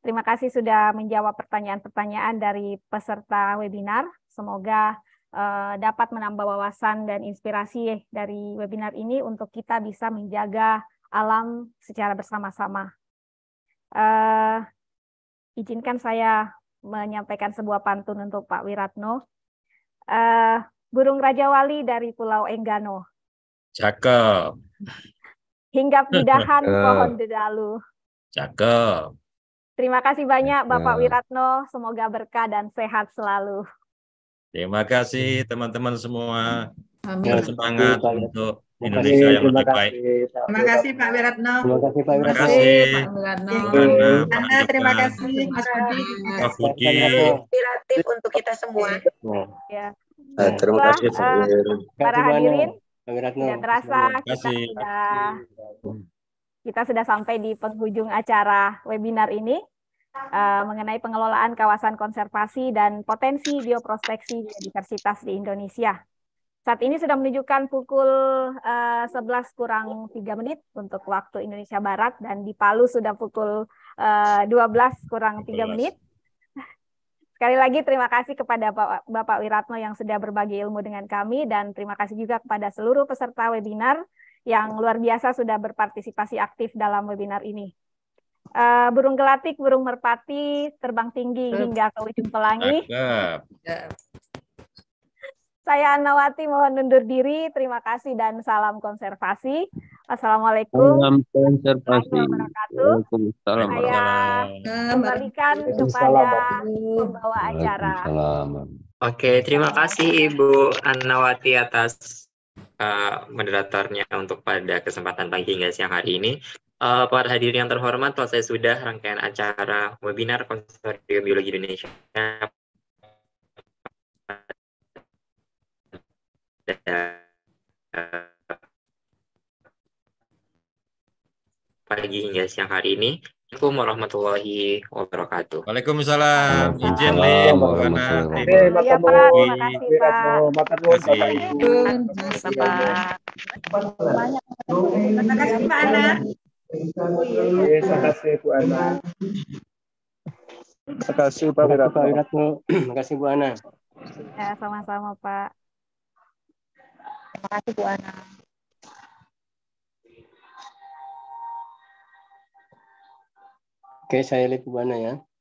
Terima kasih sudah menjawab pertanyaan-pertanyaan dari peserta webinar. Semoga uh, dapat menambah wawasan dan inspirasi dari webinar ini untuk kita bisa menjaga alam secara bersama-sama. Uh, izinkan saya menyampaikan sebuah pantun untuk Pak Wiratno. Uh, burung Raja Wali dari Pulau Enggano. Cakep. Hingga pindahan dahan pohon dedalu. Cakep Terima kasih banyak Bapak Wiratno, semoga berkah dan sehat selalu. Terima kasih teman-teman semua. Amin. Semangat untuk Indonesia yang lebih baik. Terima kasih Pak Wiratno. Terima kasih Pak Wiratno. Terima kasih terima kasih Mas Budi. Mas Budi. Inspiratif untuk kita semua. Ya. Nah, terima kasih Pak para hadirin. Terima terasa kita sudah kita sudah sampai di penghujung acara webinar ini uh, mengenai pengelolaan kawasan konservasi dan potensi bioprospeksi biodiversitas di Indonesia. Saat ini sudah menunjukkan pukul uh, eh, 11 kurang 3 menit untuk waktu Indonesia Barat dan di Palu sudah pukul uh, eh, 12 kurang 3 12. menit. Sekali lagi terima kasih kepada Bapak Wiratno yang sudah berbagi ilmu dengan kami dan terima kasih juga kepada seluruh peserta webinar yang luar biasa sudah berpartisipasi aktif dalam webinar ini. Uh, burung gelatik, burung merpati, terbang tinggi Sip. hingga ke ujung pelangi. Sip. Saya Anawati mohon undur diri. Terima kasih dan salam konservasi. Assalamualaikum. Salam konservasi. Waalaikumsalam. Saya kembalikan kepada pembawa acara. Oke, terima kasih Ibu Anawati atas uh, moderatornya untuk pada kesempatan pagi hingga siang hari ini. Uh, para hadir yang terhormat, saya sudah rangkaian acara webinar Konsorsium Biologi Indonesia pagi hingga siang hari ini. Assalamualaikum warahmatullahi wabarakatuh. Waalaikumsalam. Izin nih, iya, Bu Terima kasih, Pak. Terima kasih, Pak. Terima kasih, Pak Ana. Terima kasih, Bu Terima kasih, Pak Terima kasih, Bu Ana. Ya, sama-sama, Pak. Terima kasih, Bu Ana. Oke, saya lihat Lipubana ya.